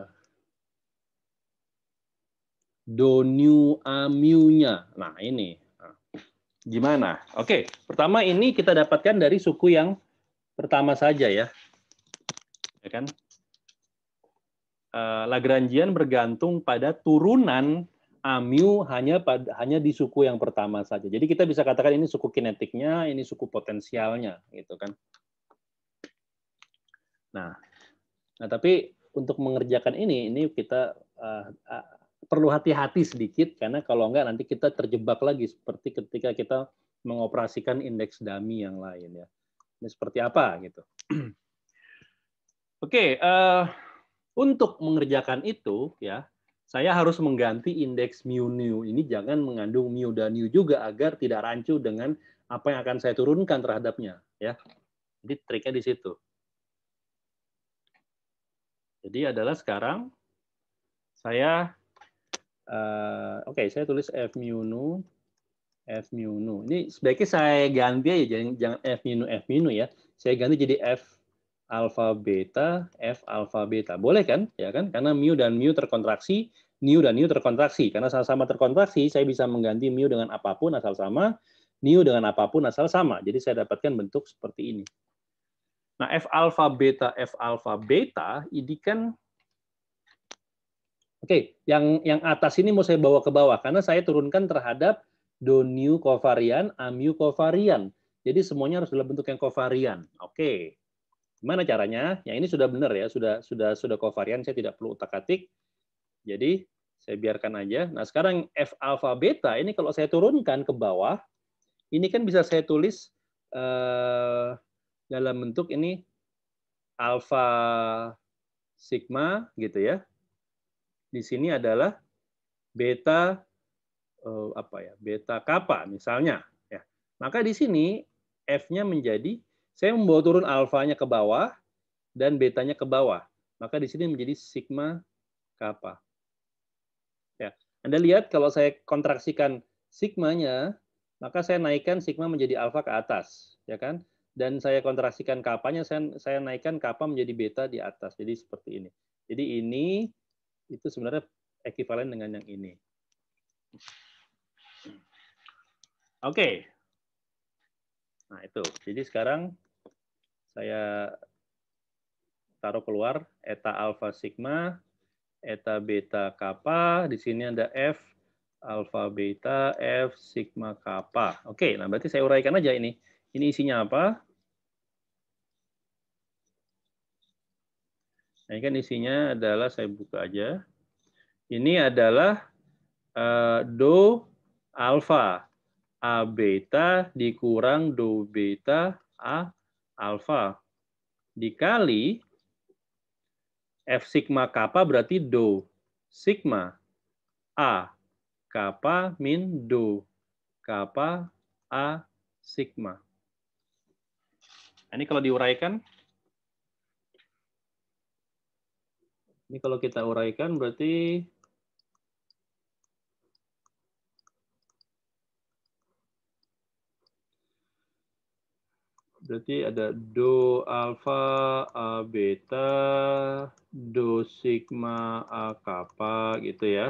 do new amu-nya. Nah, ini. Gimana? Oke, pertama ini kita dapatkan dari suku yang pertama saja ya. Ya kan? Eh, Lagrangian bergantung pada turunan amu hanya pada, hanya di suku yang pertama saja. Jadi kita bisa katakan ini suku kinetiknya, ini suku potensialnya gitu kan. Nah, nah tapi untuk mengerjakan ini ini kita uh, perlu hati-hati sedikit karena kalau enggak nanti kita terjebak lagi seperti ketika kita mengoperasikan indeks dami yang lain ya. Ini seperti apa gitu. Oke, okay, uh, eh, untuk mengerjakan itu ya, saya harus mengganti indeks mu nu ini jangan mengandung mu dan nu juga agar tidak rancu dengan apa yang akan saya turunkan terhadapnya ya. Jadi triknya di situ. Jadi adalah sekarang saya Uh, Oke, okay, saya tulis F mu nu, F mu nu. Ini sebaiknya saya ganti aja, jangan, jangan F mu nu, F mu nu ya. Saya ganti jadi F alfa beta, F alfa beta. Boleh kan? Ya kan? Karena mu dan mu terkontraksi, nu dan nu terkontraksi. Karena sama-sama terkontraksi, saya bisa mengganti mu dengan apapun asal sama, nu dengan apapun asal sama. Jadi saya dapatkan bentuk seperti ini. Nah, F alfa beta, F alfa beta, ini kan Oke, yang yang atas ini mau saya bawa ke bawah karena saya turunkan terhadap new kovarian, amu kovarian. Jadi semuanya harus dalam bentuk yang kovarian. Oke. Gimana caranya? Yang ini sudah benar ya, sudah sudah sudah kovarian, saya tidak perlu utak-atik. Jadi saya biarkan aja. Nah, sekarang F alfa beta ini kalau saya turunkan ke bawah, ini kan bisa saya tulis eh, dalam bentuk ini alfa sigma gitu ya di sini adalah beta eh, apa ya beta kappa misalnya ya maka di sini f-nya menjadi saya membawa turun alfanya ke bawah dan betanya ke bawah maka di sini menjadi sigma kappa ya anda lihat kalau saya kontraksikan sigmanya maka saya naikkan sigma menjadi alfa ke atas ya kan dan saya kontraksikan kapanya saya saya naikkan kappa menjadi beta di atas jadi seperti ini jadi ini itu sebenarnya ekivalen dengan yang ini. Oke. Okay. Nah, itu. Jadi sekarang saya taruh keluar eta alfa sigma, eta beta kappa, di sini ada F alfa beta, F sigma kappa. Oke, okay, nah berarti saya uraikan aja ini. Ini isinya apa? Nah, ini kan isinya adalah saya buka aja. Ini adalah uh, do alfa a beta dikurang do beta a alfa dikali f sigma kappa berarti do sigma a kappa min do kappa a sigma. Nah, ini kalau diuraikan Ini kalau kita uraikan berarti berarti ada do alfa a beta do sigma a kappa gitu ya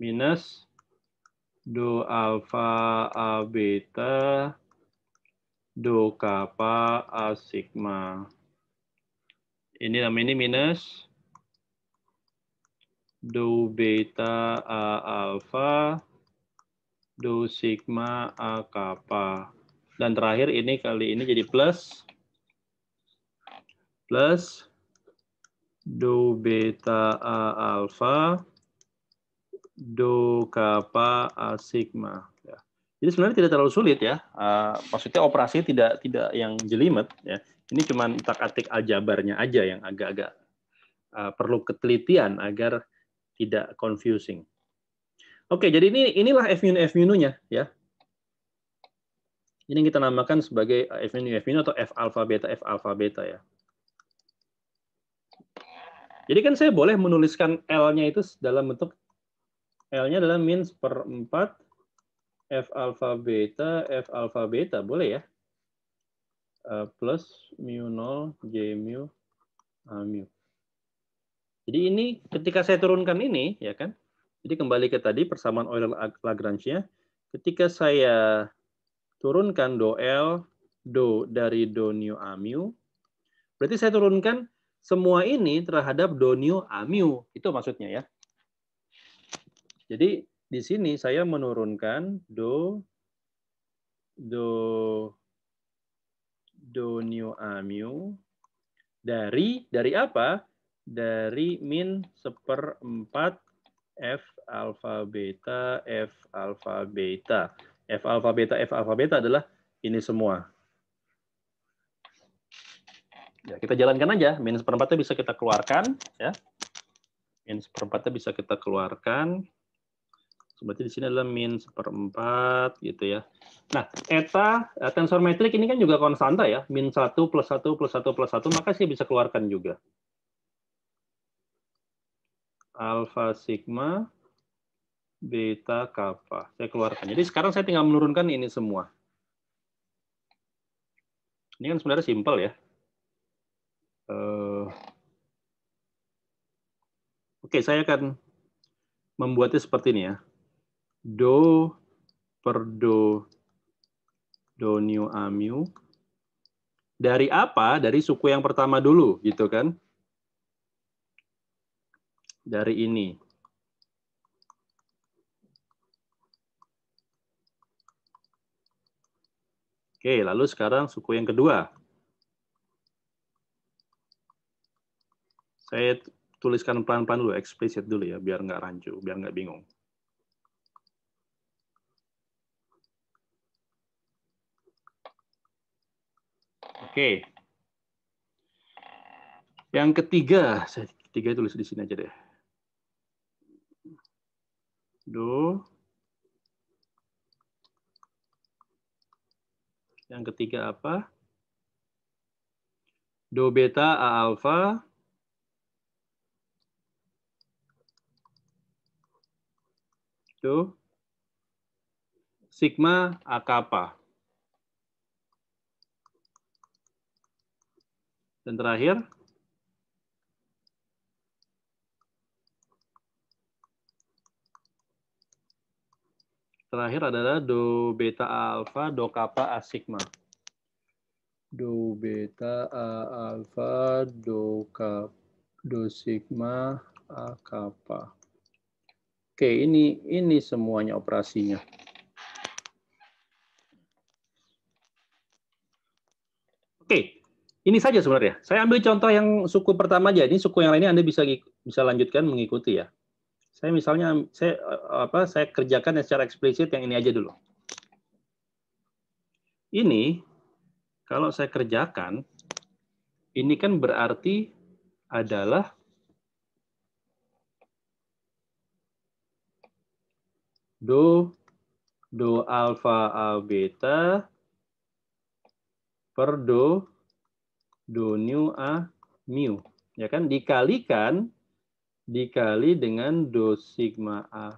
minus do alfa a beta do kappa a sigma ini namanya ini minus do beta A alpha, do sigma A kappa. Dan terakhir ini kali ini jadi plus plus do beta A alpha, do kappa A sigma. Ya. Jadi sebenarnya tidak terlalu sulit ya. maksudnya operasi tidak tidak yang jelimet ya. Ini cuma tak atik aljabarnya aja yang agak-agak uh, perlu ketelitian agar tidak confusing. Oke, jadi ini inilah f minu f nya ya. Ini yang kita namakan sebagai f minu f atau F-alfa beta F-alfa beta ya. Jadi kan saya boleh menuliskan L-nya itu dalam bentuk L-nya adalah min per 4 F alfa beta F alfa beta boleh ya. Eh, plus mu 0 J mu A mu. Jadi ini ketika saya turunkan ini, ya kan? Jadi kembali ke tadi persamaan Euler-Lagrange-nya. Ketika saya turunkan do L, do dari do nu a mu, berarti saya turunkan semua ini terhadap do nu a mu. Itu maksudnya ya. Jadi di sini saya menurunkan do do do nu a mu dari dari apa? dari min seperempat F alfa beta, F alfa beta. F alfa beta, F alfa beta adalah ini semua. Ya, kita jalankan aja. min seperempatnya bisa kita keluarkan. ya. Min seperempatnya bisa kita keluarkan. Berarti di sini adalah min seperempat gitu ya. Nah, eta eh, tensor metrik ini kan juga konstanta ya. Min satu plus satu plus satu plus satu, maka sih bisa keluarkan juga alfa sigma beta kappa. Saya keluarkan. Ya. Jadi sekarang saya tinggal menurunkan ini semua. Ini kan sebenarnya simpel ya. Uh, Oke, okay, saya akan membuatnya seperti ini ya. Do per do do nu amu dari apa? Dari suku yang pertama dulu, gitu kan? dari ini. Oke, lalu sekarang suku yang kedua. Saya tuliskan pelan-pelan dulu, eksplisit dulu ya, biar nggak rancu, biar nggak bingung. Oke. Yang ketiga, saya ketiga tulis di sini aja deh do yang ketiga apa do beta a alfa do sigma a kappa dan terakhir Terakhir adalah do beta alfa, do kappa, a sigma. Do beta a alfa, do kappa, do sigma, a kappa. Oke, ini ini semuanya operasinya. Oke, ini saja sebenarnya. Saya ambil contoh yang suku pertama aja. Ini suku yang lainnya Anda bisa bisa lanjutkan mengikuti ya. Saya misalnya saya eh, apa saya kerjakan secara eksplisit yang ini aja dulu. Ini kalau saya kerjakan ini kan berarti adalah do do alfa a beta per do do nu a mu ya kan dikalikan dikali dengan 2 sigma A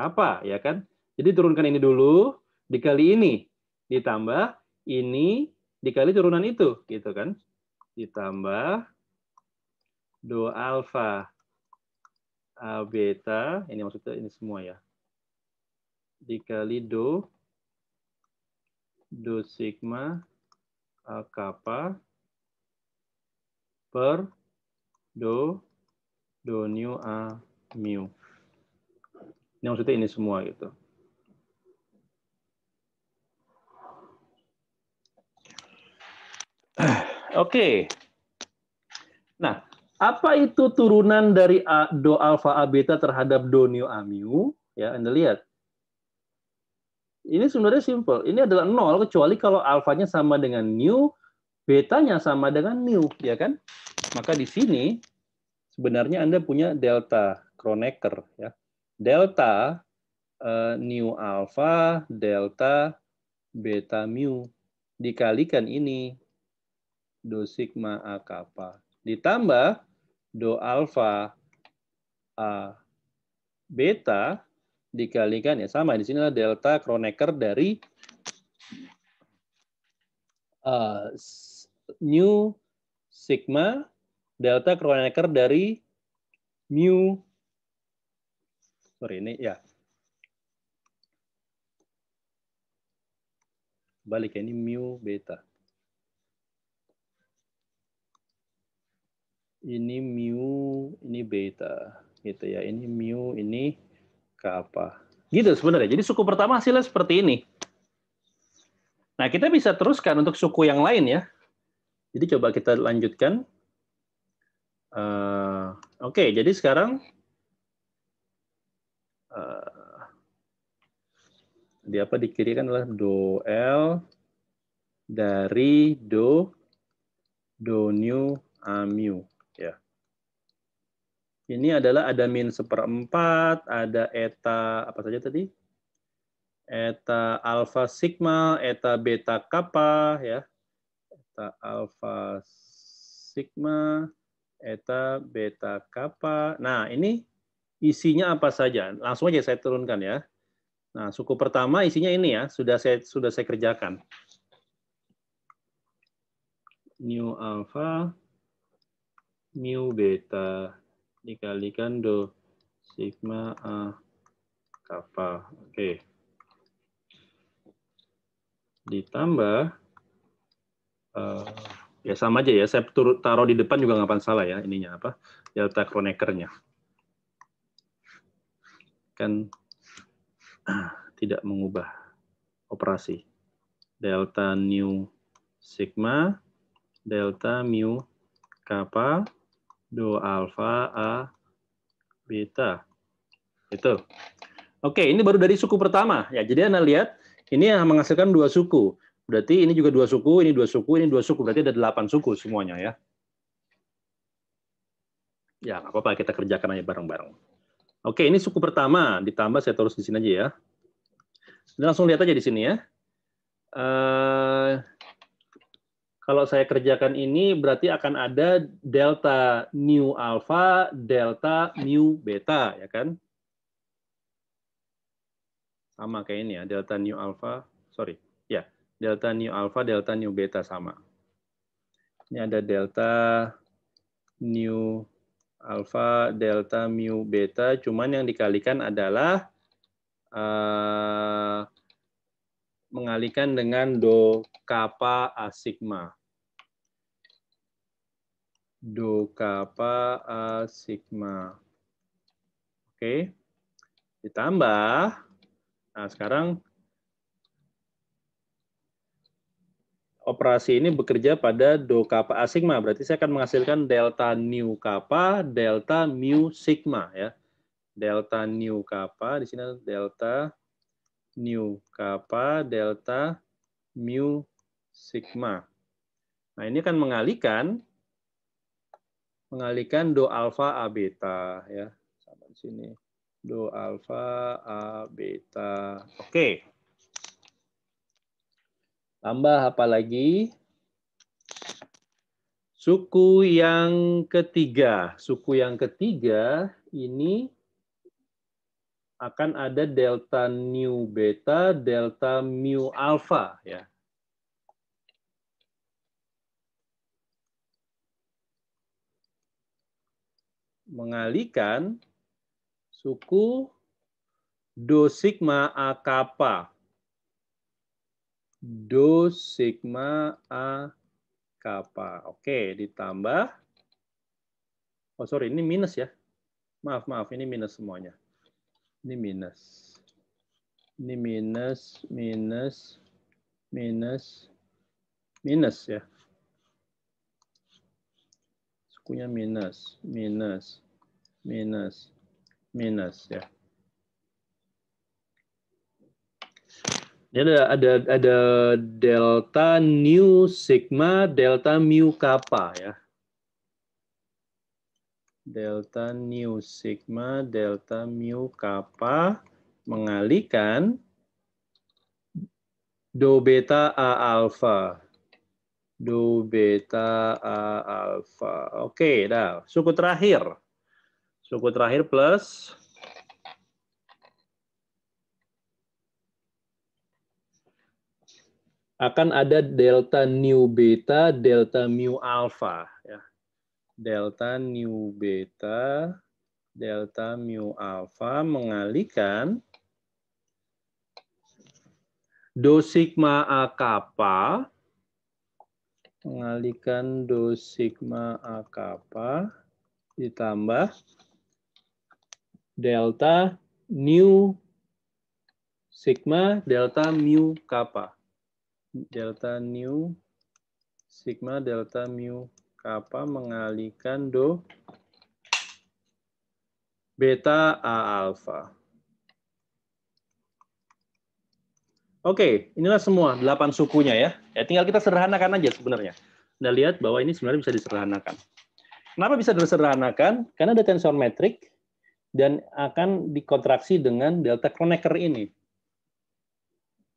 apa ya kan? Jadi turunkan ini dulu, dikali ini, ditambah ini dikali turunan itu gitu kan. Ditambah do alpha A beta, ini maksudnya ini semua ya. Dikali do do sigma A kappa per do do new a mu. Ini maksudnya ini semua gitu. Oke. Okay. Nah, apa itu turunan dari A, do alfa a beta terhadap do new a mu? Ya, Anda lihat. Ini sebenarnya simple. Ini adalah nol kecuali kalau alfanya sama dengan new, betanya sama dengan new, ya kan? Maka di sini sebenarnya Anda punya delta Kronecker ya. Delta uh, eh, new alpha delta beta mu dikalikan ini do sigma a kappa ditambah do alpha a beta dikalikan ya sama di sinilah delta Kronecker dari uh, eh, new sigma delta Kronecker dari mu sorry ini ya balik ya, ini mu beta ini mu ini beta gitu ya ini mu ini kappa gitu sebenarnya jadi suku pertama hasilnya seperti ini nah kita bisa teruskan untuk suku yang lain ya jadi coba kita lanjutkan Eh, oke, okay, jadi sekarang uh, di apa di kan adalah do L dari do do new mu ya. Ini adalah ada min seperempat, ada eta apa saja tadi? Eta alfa sigma, eta beta kappa ya. Eta alfa sigma, eta beta kappa. Nah, ini isinya apa saja? Langsung aja saya turunkan ya. Nah, suku pertama isinya ini ya, sudah saya sudah saya kerjakan. Mu alpha mu beta dikalikan do sigma a kappa. Oke. Okay. Ditambah eh, Ya sama aja ya, saya turut taruh di depan juga nggak salah ya ininya apa, delta kronekernya. Kan tidak mengubah operasi. Delta new sigma, delta mu kappa, do alpha a beta. Itu. Oke, ini baru dari suku pertama. Ya, jadi Anda lihat ini yang menghasilkan dua suku. Berarti ini juga dua suku, ini dua suku, ini dua suku. Berarti ada delapan suku semuanya ya. Ya, nggak apa-apa. Kita kerjakan aja bareng-bareng. Oke, ini suku pertama. Ditambah saya terus di sini aja ya. Dan langsung lihat aja di sini ya. Uh, kalau saya kerjakan ini berarti akan ada delta new alpha, delta new beta, ya kan? Sama kayak ini ya, delta new alpha, sorry, delta new alpha, delta new beta sama. Ini ada delta new alpha, delta mu beta, cuman yang dikalikan adalah uh, mengalikan dengan do kappa a sigma. Do kappa a sigma. Oke. Okay. Ditambah. Nah, sekarang operasi ini bekerja pada do kappa a sigma. Berarti saya akan menghasilkan delta nu kappa, delta mu sigma ya. Delta nu kappa, di sini delta nu kappa, delta mu sigma. Nah, ini akan mengalihkan mengalihkan do alfa a beta ya. Sama di sini. Do alfa a beta. Oke. Okay. Tambah apa lagi? Suku yang ketiga. Suku yang ketiga ini akan ada delta nu beta, delta mu alpha ya. mengalikan suku do sigma a kappa do sigma A kappa. Oke, ditambah. Oh, sorry, ini minus ya. Maaf, maaf, ini minus semuanya. Ini minus. Ini minus, minus, minus, minus ya. Sukunya minus, minus, minus, minus ya. Ini ada ada ada delta new sigma delta mu kappa ya. Delta new sigma delta mu kappa mengalikan do beta a alpha. Do beta a alpha. Oke, dah. Suku terakhir. Suku terakhir plus akan ada delta new beta, delta mu alpha. Ya. Delta nu beta, delta mu alpha mengalikan do sigma a kappa mengalikan do sigma a kappa ditambah delta nu sigma delta mu kappa delta nu sigma delta mu kappa mengalihkan do beta a alfa. Oke, inilah semua delapan sukunya ya. Ya tinggal kita sederhanakan aja sebenarnya. Anda lihat bahwa ini sebenarnya bisa disederhanakan. Kenapa bisa disederhanakan? Karena ada tensor metrik dan akan dikontraksi dengan delta connector ini.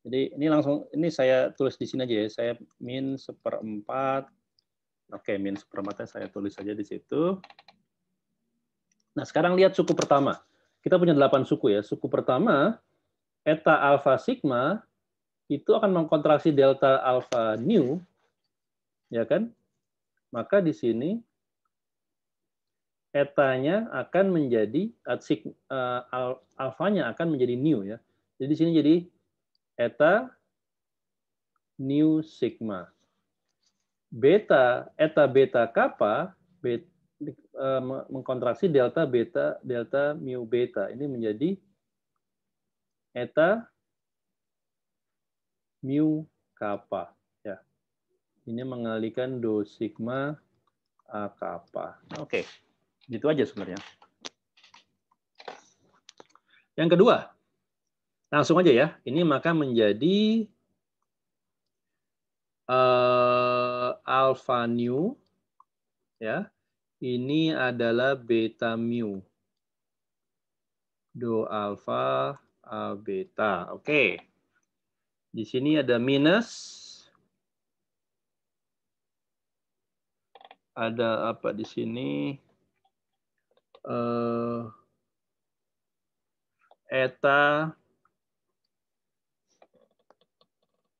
Jadi ini langsung ini saya tulis di sini aja ya. Saya min seperempat. Oke, min seperempatnya saya tulis saja di situ. Nah, sekarang lihat suku pertama. Kita punya 8 suku ya. Suku pertama, eta alfa sigma itu akan mengkontraksi delta alfa nu, ya kan? Maka di sini etanya akan menjadi sigma, eh, alfanya akan menjadi nu ya. Jadi di sini jadi eta nu sigma. Beta, eta beta kappa bet, e, mengkontraksi delta beta delta mu beta. Ini menjadi eta mu kappa. Ya. Ini mengalihkan do sigma a kappa. Oke. Okay. Gitu aja sebenarnya. Yang kedua, Langsung aja ya. Ini maka menjadi uh, alpha nu ya. Ini adalah beta mu. Do alpha A beta. Oke. Okay. Di sini ada minus ada apa di sini uh, eta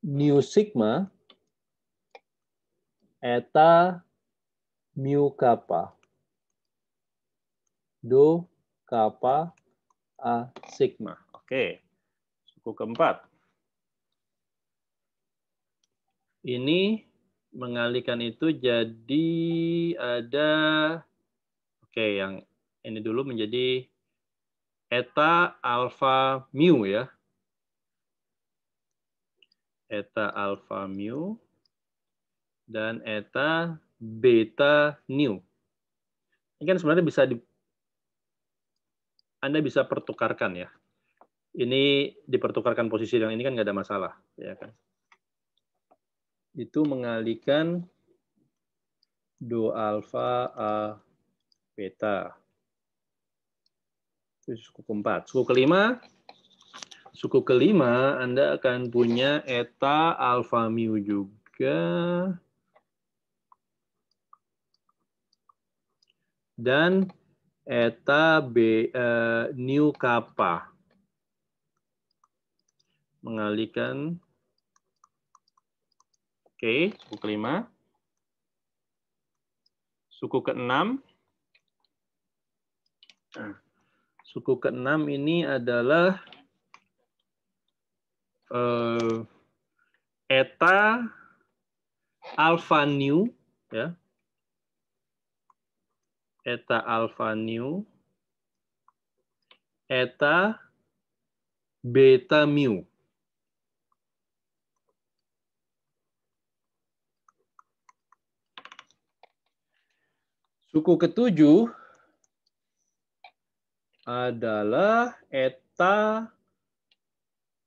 mu sigma eta mu kappa do kappa a sigma. Oke. Suku keempat. Ini mengalihkan itu jadi ada oke yang ini dulu menjadi eta alfa mu ya eta alpha mu dan eta beta nu. Ini kan sebenarnya bisa di Anda bisa pertukarkan ya. Ini dipertukarkan posisi yang ini kan nggak ada masalah, ya kan? Itu mengalihkan do alfa a beta. Itu suku keempat. Suku kelima, suku kelima Anda akan punya eta alfa mu juga dan eta b uh, new kappa mengalihkan oke okay, suku kelima suku keenam suku keenam ini adalah uh, eta alpha new ya eta alpha new eta beta mu Suku ketujuh adalah eta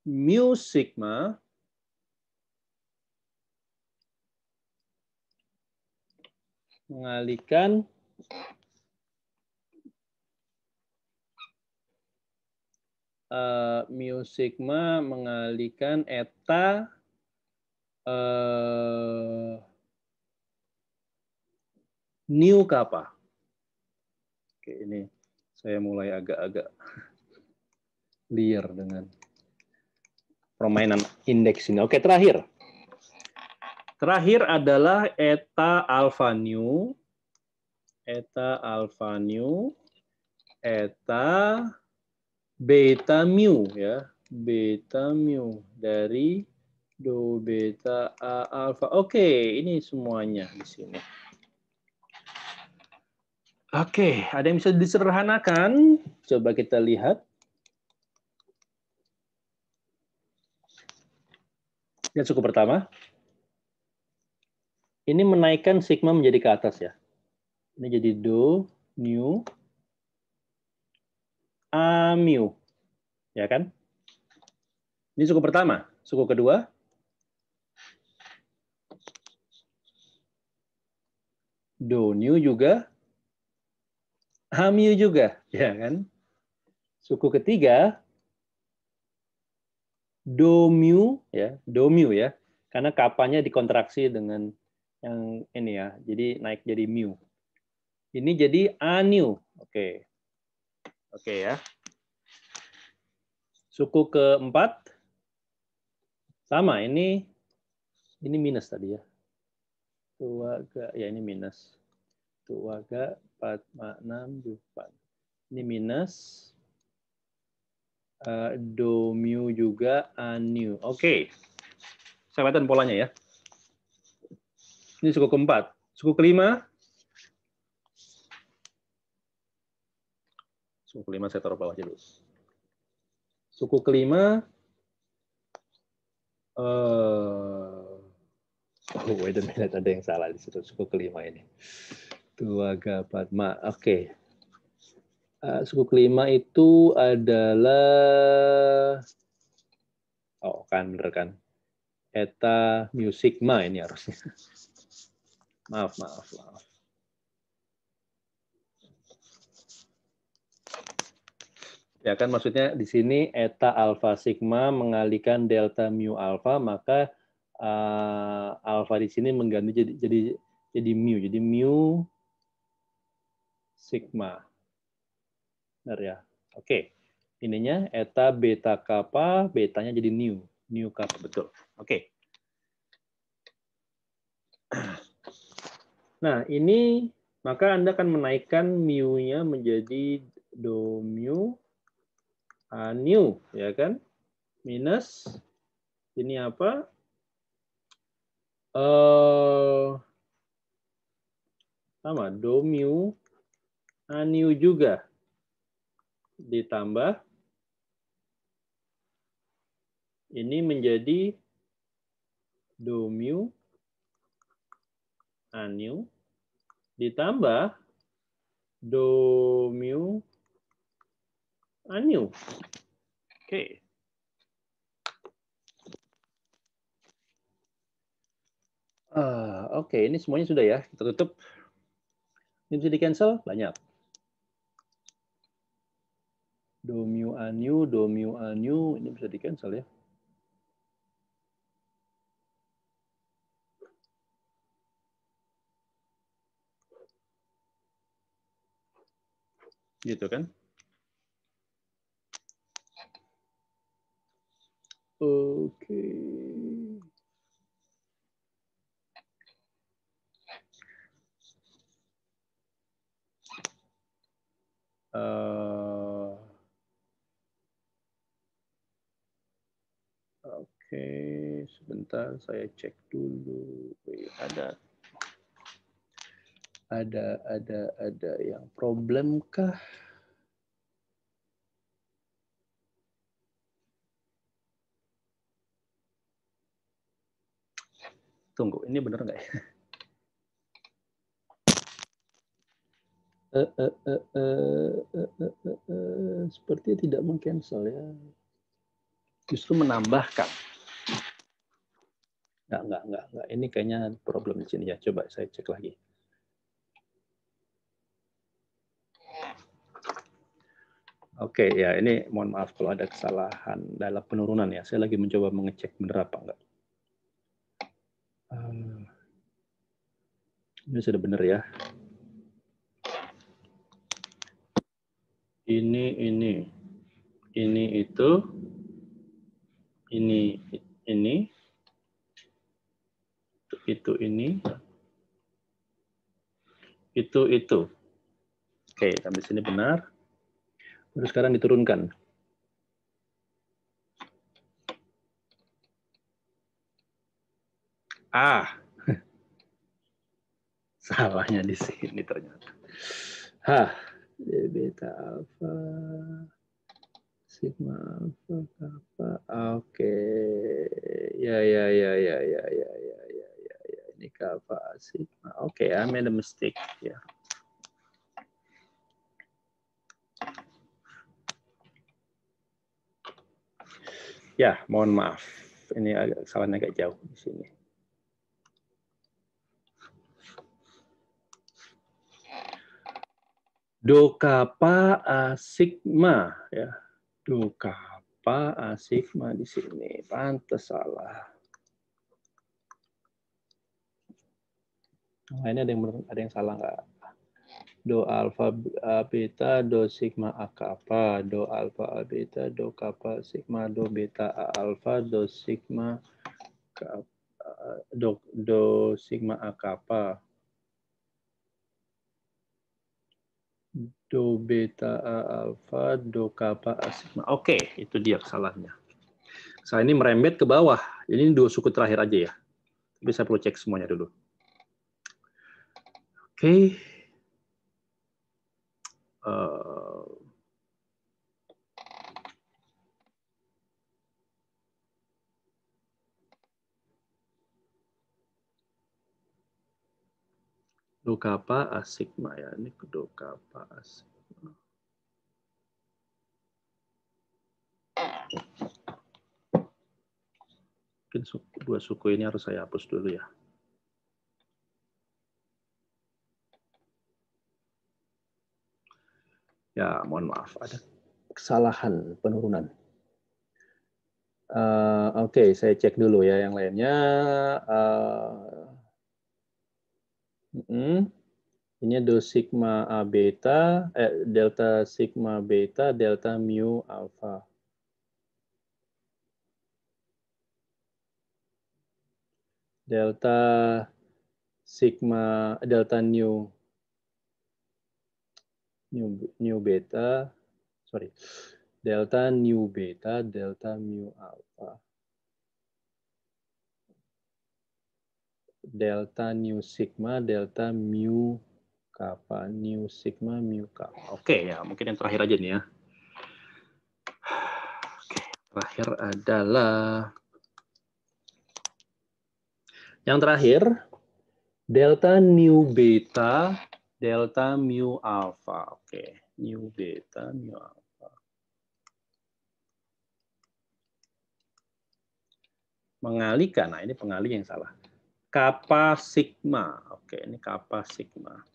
mu sigma mengalihkan uh, mu sigma mengalihkan eta uh, eh, new kappa. Oke, ini saya mulai agak-agak liar dengan permainan indeks ini. Oke, terakhir. Terakhir adalah eta alpha nu, eta alpha nu, eta beta mu ya, beta mu dari do beta a alpha. Oke, ini semuanya di sini. Oke, ada yang bisa disederhanakan? Coba kita lihat. Ini suku pertama. Ini menaikkan sigma menjadi ke atas ya. Ini jadi do, new a, mu. Ya kan? Ini suku pertama. Suku kedua. Do, new juga. A, mu juga. Ya kan? Suku ketiga do mu ya, do mu ya. Karena kapanya dikontraksi dengan yang ini ya. Jadi naik jadi mu. Ini jadi a nu. Oke. Okay. Oke okay, ya. Suku keempat sama ini ini minus tadi ya. Tuaga ya ini minus. Tuaga empat enam tujuh Ini minus uh, eh, do mu juga anu. Oke. Okay. Saya kelihatan polanya ya. Ini suku keempat. Suku kelima. Suku kelima saya taruh bawah aja dulu. Suku kelima uh, oh wait a minute ada yang salah di situ suku kelima ini. tuh agak Oke. Okay. Eh, suku kelima itu adalah oh kan bener kan eta ma ini harusnya maaf maaf maaf ya kan maksudnya di sini eta alfa sigma mengalihkan delta mu alfa maka uh, alfa di sini mengganti jadi jadi jadi mu jadi mu sigma Benar ya? Oke. Okay. Ininya eta beta kappa, betanya jadi new new kappa, betul. Oke. Okay. Nah, ini maka Anda akan menaikkan mu-nya menjadi do mu a new, ya kan? Minus, ini apa? Uh, sama, do mu a new juga ditambah ini menjadi do mu anu ditambah do mu anu. Oke. Okay. Uh, Oke, okay. ini semuanya sudah ya. Kita tutup. Ini bisa di-cancel? Banyak do mu a nu, do mu a nu, ini bisa di cancel ya. Gitu kan? Oke. Okay. Uh, eh, Oke, sebentar saya cek dulu. Ada ada ada ada yang problemkah? Tunggu, ini benar nggak ya? Uh, uh, uh, uh, uh, uh, uh, uh, sepertinya tidak mengcancel ya. Justru menambahkan. Nggak, nggak, nggak, nggak. Ini kayaknya problem di sini ya. Coba saya cek lagi. Oke, okay, ya ini mohon maaf kalau ada kesalahan dalam penurunan ya. Saya lagi mencoba mengecek benar apa enggak. Eh, ini sudah benar ya. Ini, ini. Ini itu. Ini, ini itu ini, itu itu. Oke, sampai sini benar. Baru sekarang diturunkan. ah Salahnya di sini ternyata. hah beta apa sigma apa kappa. Oke. Okay. ya ya ya ya ya ya ya. ya. Nikah asik? Nah, okay, I made a mistake here. Ya. ya, mohon maaf. Ini agak salahnya agak jauh di sini. a asigma ya. a asigma di sini. pantas salah. Lainnya ada yang benar, ada yang salah nggak? Do alfa beta, do sigma a kappa, do alfa a beta, do kappa sigma, do beta a alfa, do sigma do, do sigma a kappa. do beta a alfa do kappa a sigma. Oke, okay, itu dia kesalahannya. Saya ini merembet ke bawah. Ini dua suku terakhir aja ya. bisa saya perlu cek semuanya dulu. Oke. okay. uh, eh, dokapa asigma ya ini apa asik. mungkin dua suku ini harus saya hapus dulu ya ya mohon maaf ada kesalahan penurunan. Uh, Oke, okay, saya cek dulu ya yang lainnya. Uh, mm, ini do sigma a beta, eh, delta sigma beta, delta mu alpha. Delta sigma, delta nu new, new beta, sorry, delta new beta, delta new alpha. Delta new sigma, delta mu kappa, new sigma, mu kappa. Oke okay, ya, mungkin yang terakhir aja nih ya. Oke, terakhir adalah yang terakhir delta new beta delta mu alpha. Oke, okay. mu beta mu alpha. Mengalihkan. Nah, ini pengalih yang salah. Kappa sigma. Oke, okay. ini kappa sigma.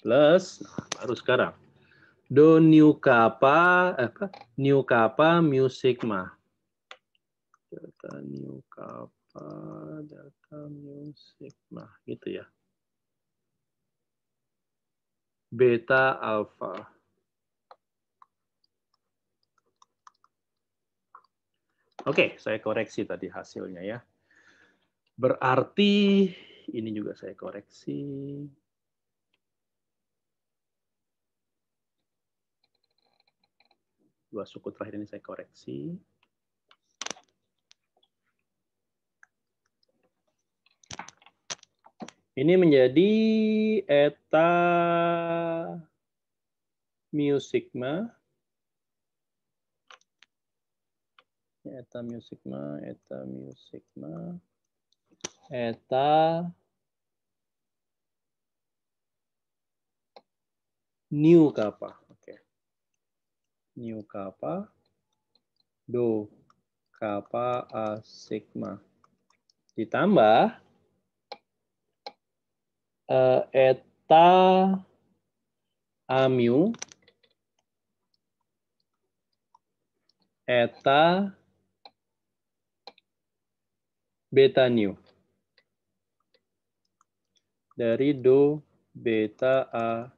Plus, nah, baru sekarang. Do new kappa, eh, New kappa mu sigma. Delta new kappa data Delta nah nah gitu ya. Beta Alpha. Oke, saya koreksi tadi hasilnya ya. Berarti ini juga saya koreksi. Dua suku terakhir ini saya koreksi. Ini menjadi eta mu sigma. Eta mu sigma, eta mu sigma, eta new kappa. Oke. Okay. Nu kappa do kappa a sigma ditambah uh, eta amu eta beta nu dari do beta a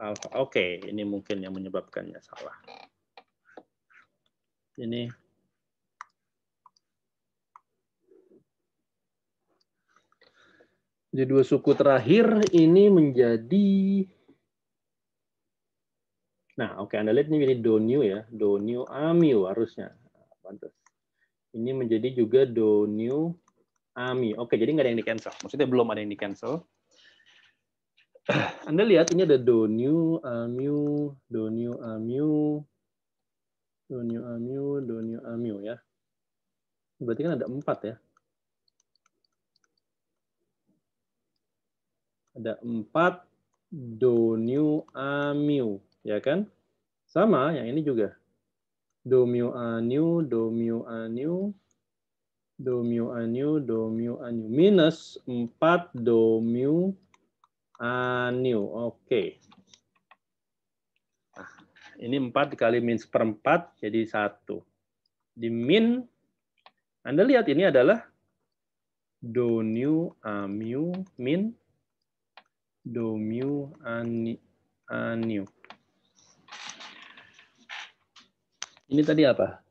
alpha. Oke, okay, ini mungkin yang menyebabkannya salah. Ini Jadi dua suku terakhir ini menjadi Nah, oke okay, Anda lihat ini jadi do ya, do Amiu harusnya. Pantas. Ini menjadi juga do new ami. Oke, okay, jadi nggak ada yang di cancel. Maksudnya belum ada yang di cancel. Anda lihat ini ada do Amiu, amu, Amiu, new Amiu, do Amiu ya. Berarti kan ada empat ya. ada 4 do nu a mu ya kan sama yang ini juga do mu a nu do mu a nu do mu a nu do mu a nu minus 4 do mu a nu oke okay. nah, ini 4 dikali min seperempat jadi 1 di min anda lihat ini adalah do nu a mu min do mu anu. Ini tadi apa?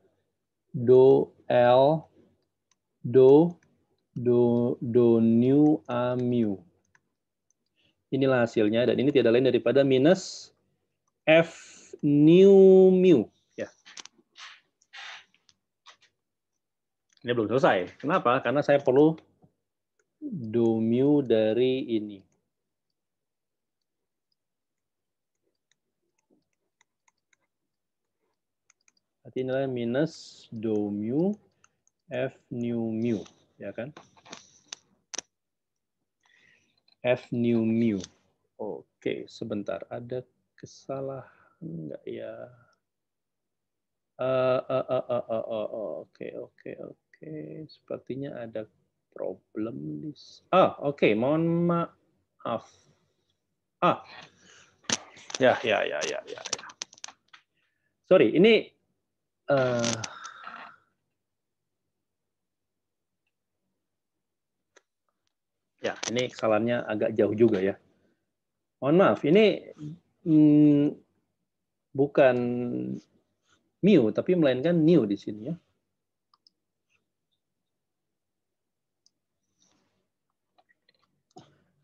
Do L do do do new a mu. Inilah hasilnya dan ini tidak lain daripada minus f new mu ya. Ini belum selesai. Kenapa? Karena saya perlu do mu dari ini. berarti nilai minus do mu f nu mu ya kan f nu mu oke sebentar ada kesalahan enggak ya eh, eh, eh, oke oke oke sepertinya ada problem di ah oke okay, mohon maaf ah ya ya ya ya ya, ya. sorry ini uh, ya ini kesalahannya agak jauh juga ya. Mohon maaf, ini mm, bukan mu tapi melainkan new di sini ya.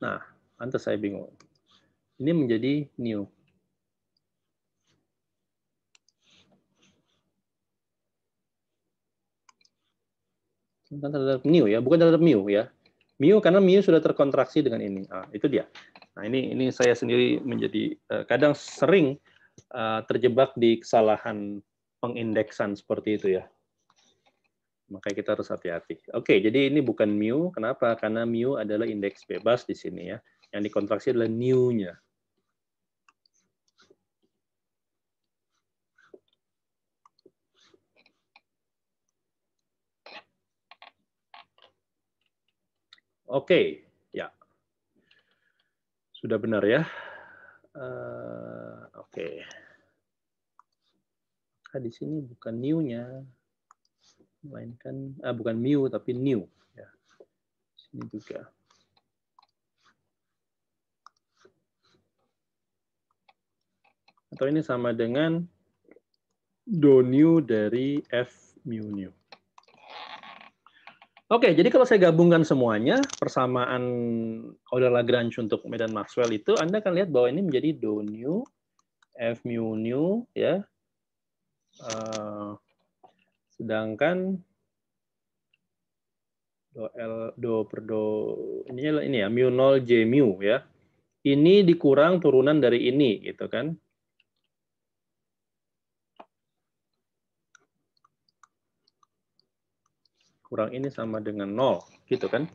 Nah, antas saya bingung. Ini menjadi new. bukan terhadap mu ya, bukan terhadap mu ya. Mu karena mu sudah terkontraksi dengan ini. Ah, itu dia. Nah, ini ini saya sendiri menjadi uh, kadang sering uh, terjebak di kesalahan pengindeksan seperti itu ya. makanya kita harus hati-hati. Oke, jadi ini bukan mu, kenapa? Karena mu adalah indeks bebas di sini ya. Yang dikontraksi adalah new-nya. Oke, ya. Sudah benar ya. Uh, Oke. Okay. Nah, di sini bukan new-nya. Melainkan, ah, bukan new, tapi new. Ya. Sini juga. Atau ini sama dengan do new dari f mu new. Oke, jadi kalau saya gabungkan semuanya, persamaan Euler Lagrange untuk medan Maxwell itu, Anda akan lihat bahwa ini menjadi do nu, f mu nu, ya. Uh, sedangkan do l do per do ini ini ya mu 0 j mu ya. Ini dikurang turunan dari ini, gitu kan? kurang ini sama dengan 0. Gitu kan?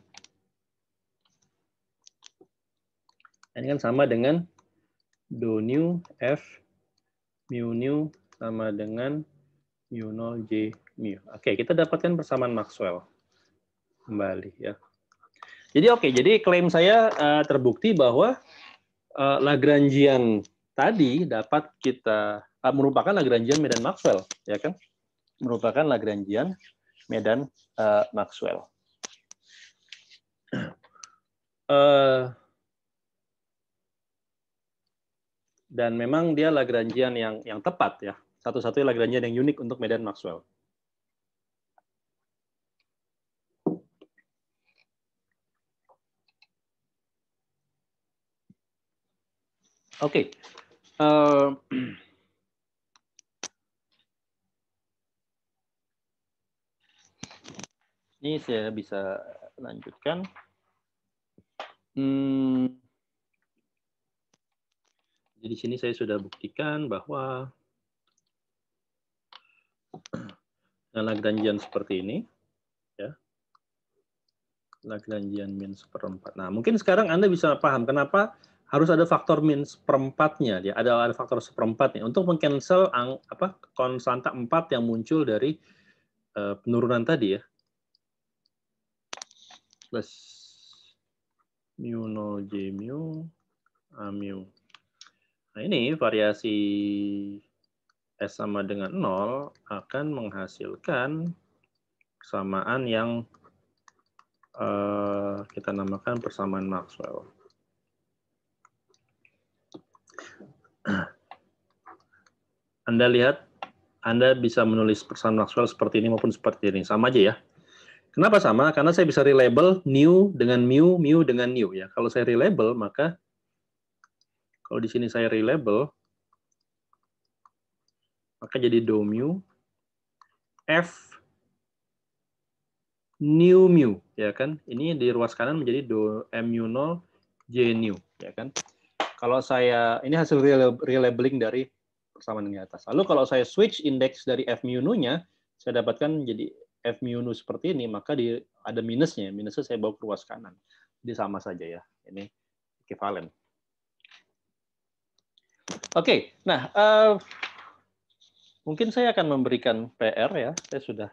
Ini kan sama dengan do nu F mu new sama dengan mu 0 J mu. Oke, kita dapatkan persamaan Maxwell. Kembali ya. Jadi oke, jadi klaim saya eh, terbukti bahwa eh, Lagrangian tadi dapat kita eh, merupakan Lagrangian medan Maxwell, ya kan? Merupakan Lagrangian Medan uh, Maxwell. Uh, dan memang dia Lagrangian yang yang tepat ya. Satu-satunya Lagrangian yang unik untuk Medan Maxwell. Oke. Okay. Uh, eh, Ini saya bisa lanjutkan. Hmm. Jadi di sini saya sudah buktikan bahwa Lagrangian seperti ini, ya. Lagrangian min seperempat. Nah, mungkin sekarang Anda bisa paham kenapa harus ada faktor min seperempatnya, ya. Ada ada faktor seperempatnya untuk mengcancel ang, apa konstanta empat yang muncul dari uh, penurunan tadi ya plus mu 0 j mu a mu. Nah ini variasi S sama dengan 0 akan menghasilkan persamaan yang uh, kita namakan persamaan Maxwell. Anda lihat, Anda bisa menulis persamaan Maxwell seperti ini maupun seperti ini. Sama aja ya. Kenapa sama? Karena saya bisa relabel new dengan mu, mu dengan new ya. Kalau saya relabel maka kalau di sini saya relabel maka jadi do mu f new mu ya kan. Ini di ruas kanan menjadi do mu 0 j new ya kan. Kalau saya ini hasil relabeling dari persamaan di atas. Lalu kalau saya switch indeks dari f mu nya saya dapatkan jadi F mu nu seperti ini, maka di, ada minusnya. Minusnya saya bawa ke ruas kanan. Jadi sama saja ya. Ini equivalent. Oke, okay, nah uh, mungkin saya akan memberikan PR ya. Saya sudah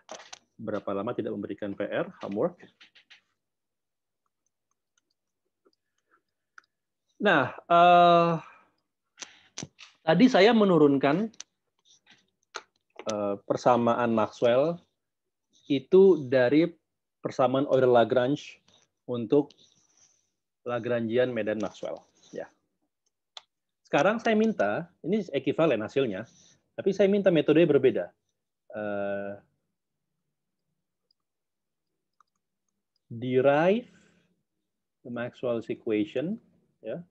berapa lama tidak memberikan PR, homework. Nah, uh, tadi saya menurunkan uh, persamaan Maxwell itu dari persamaan Euler Lagrange untuk Lagrangian Medan Maxwell. Ya. Sekarang saya minta, ini ekivalen hasilnya, tapi saya minta metode berbeda. Uh, derive the Maxwell's equation, ya.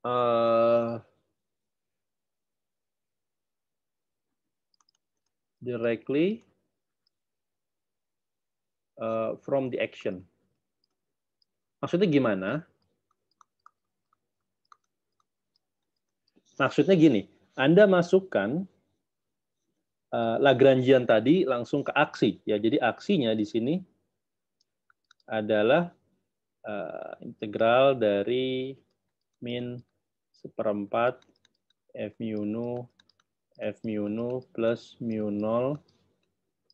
Uh, directly uh, from the action. Maksudnya gimana? Maksudnya gini, Anda masukkan uh, Lagrangian tadi langsung ke aksi. ya. Jadi aksinya di sini adalah uh, integral dari min seperempat f mu nu F mu nu plus mu nol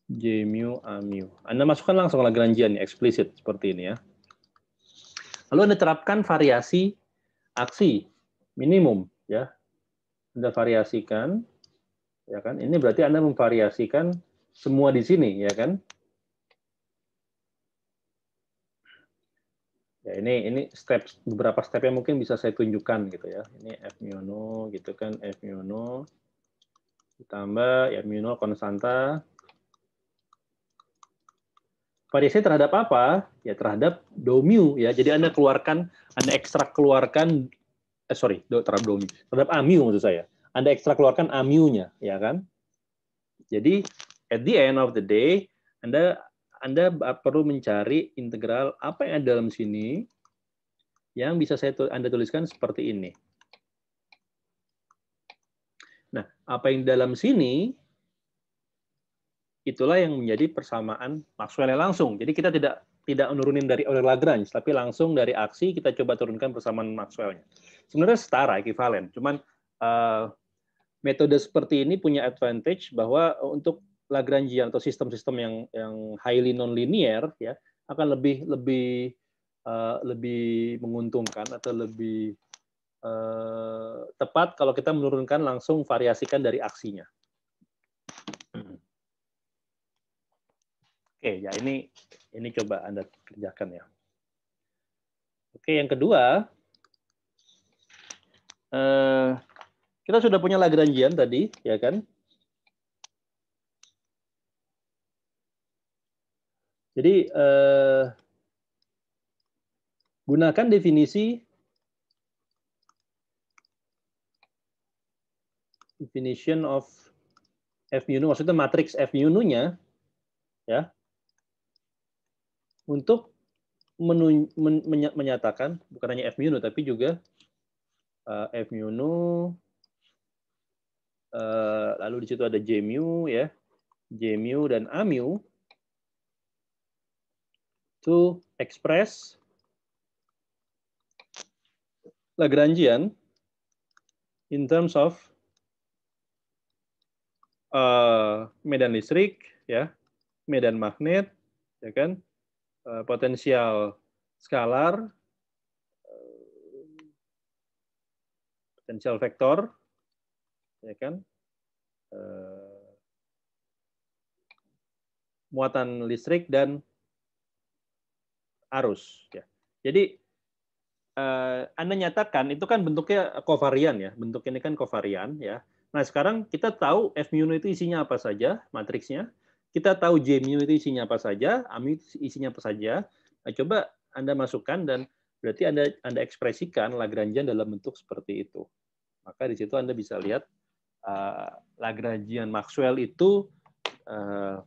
J mu A mu. Anda masukkan langsung Lagrangian eksplisit seperti ini ya. Lalu Anda terapkan variasi aksi minimum ya. Anda variasikan ya kan? Ini berarti Anda memvariasikan semua di sini ya kan? Ya, ini ini step beberapa step yang mungkin bisa saya tunjukkan gitu ya. Ini F mu nu gitu kan F mu nu ditambah ya mu konstanta. Variasi terhadap apa? Ya terhadap dou ya. Jadi Anda keluarkan, Anda ekstrak keluarkan eh sorry, do, terhadap dou terhadap a maksud saya. Anda ekstrak keluarkan a nya ya kan? Jadi at the end of the day, Anda Anda perlu mencari integral apa yang ada dalam sini yang bisa saya Anda tuliskan seperti ini. Nah, apa yang dalam sini itulah yang menjadi persamaan Maxwell langsung. Jadi kita tidak tidak menurunin dari Euler Lagrange, tapi langsung dari aksi kita coba turunkan persamaan maxwell Sebenarnya setara, ekivalen. Cuman uh, metode seperti ini punya advantage bahwa untuk Lagrangian atau sistem-sistem yang yang highly nonlinear ya akan lebih lebih uh, lebih menguntungkan atau lebih eh, tepat kalau kita menurunkan langsung variasikan dari aksinya. Hmm. Oke, ya ini ini coba Anda kerjakan ya. Oke, yang kedua eh, kita sudah punya Lagrangian tadi, ya kan? Jadi eh, gunakan definisi definition of F mu nu maksudnya matriks F mu nu-nya ya untuk men, menyatakan bukan hanya F mu nu tapi juga uh, F mu nu uh, lalu di situ ada J mu ya J mu dan A mu to express Lagrangian in terms of Eh, medan listrik, ya, medan magnet, ya kan, eh, potensial skalar, eh, potensial vektor, ya kan, muatan listrik dan arus, ya. Jadi Anda nyatakan itu kan bentuknya kovarian ya, bentuk ini kan kovarian ya. Nah, sekarang kita tahu F mu itu isinya apa saja, matriksnya. Kita tahu J mu itu isinya apa saja, A mu itu isinya apa saja. Nah, coba Anda masukkan dan berarti Anda Anda ekspresikan Lagrangian dalam bentuk seperti itu. Maka di situ Anda bisa lihat uh, Lagrangian Maxwell itu uh,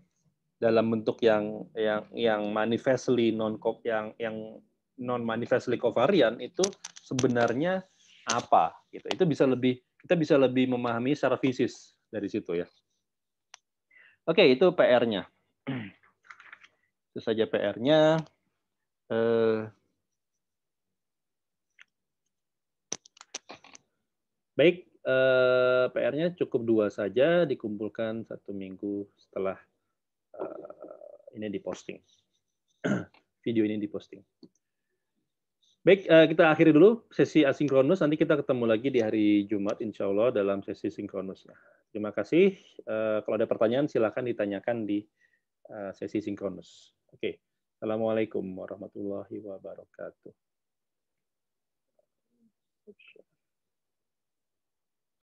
dalam bentuk yang yang yang manifestly non yang yang non manifestly covariant itu sebenarnya apa gitu. Itu bisa lebih kita bisa lebih memahami secara fisis dari situ ya. Oke, itu PR-nya. Itu saja PR-nya. Eh, baik, eh, PR-nya cukup dua saja, dikumpulkan satu minggu setelah eh, ini diposting. Video ini diposting. Baik, eh, kita akhiri dulu sesi asinkronus. Nanti kita ketemu lagi di hari Jumat, insya Allah, dalam sesi sinkronus. Terima kasih. Eh, kalau ada pertanyaan, silakan ditanyakan di eh, sesi sinkronus. Oke, Assalamualaikum warahmatullahi wabarakatuh.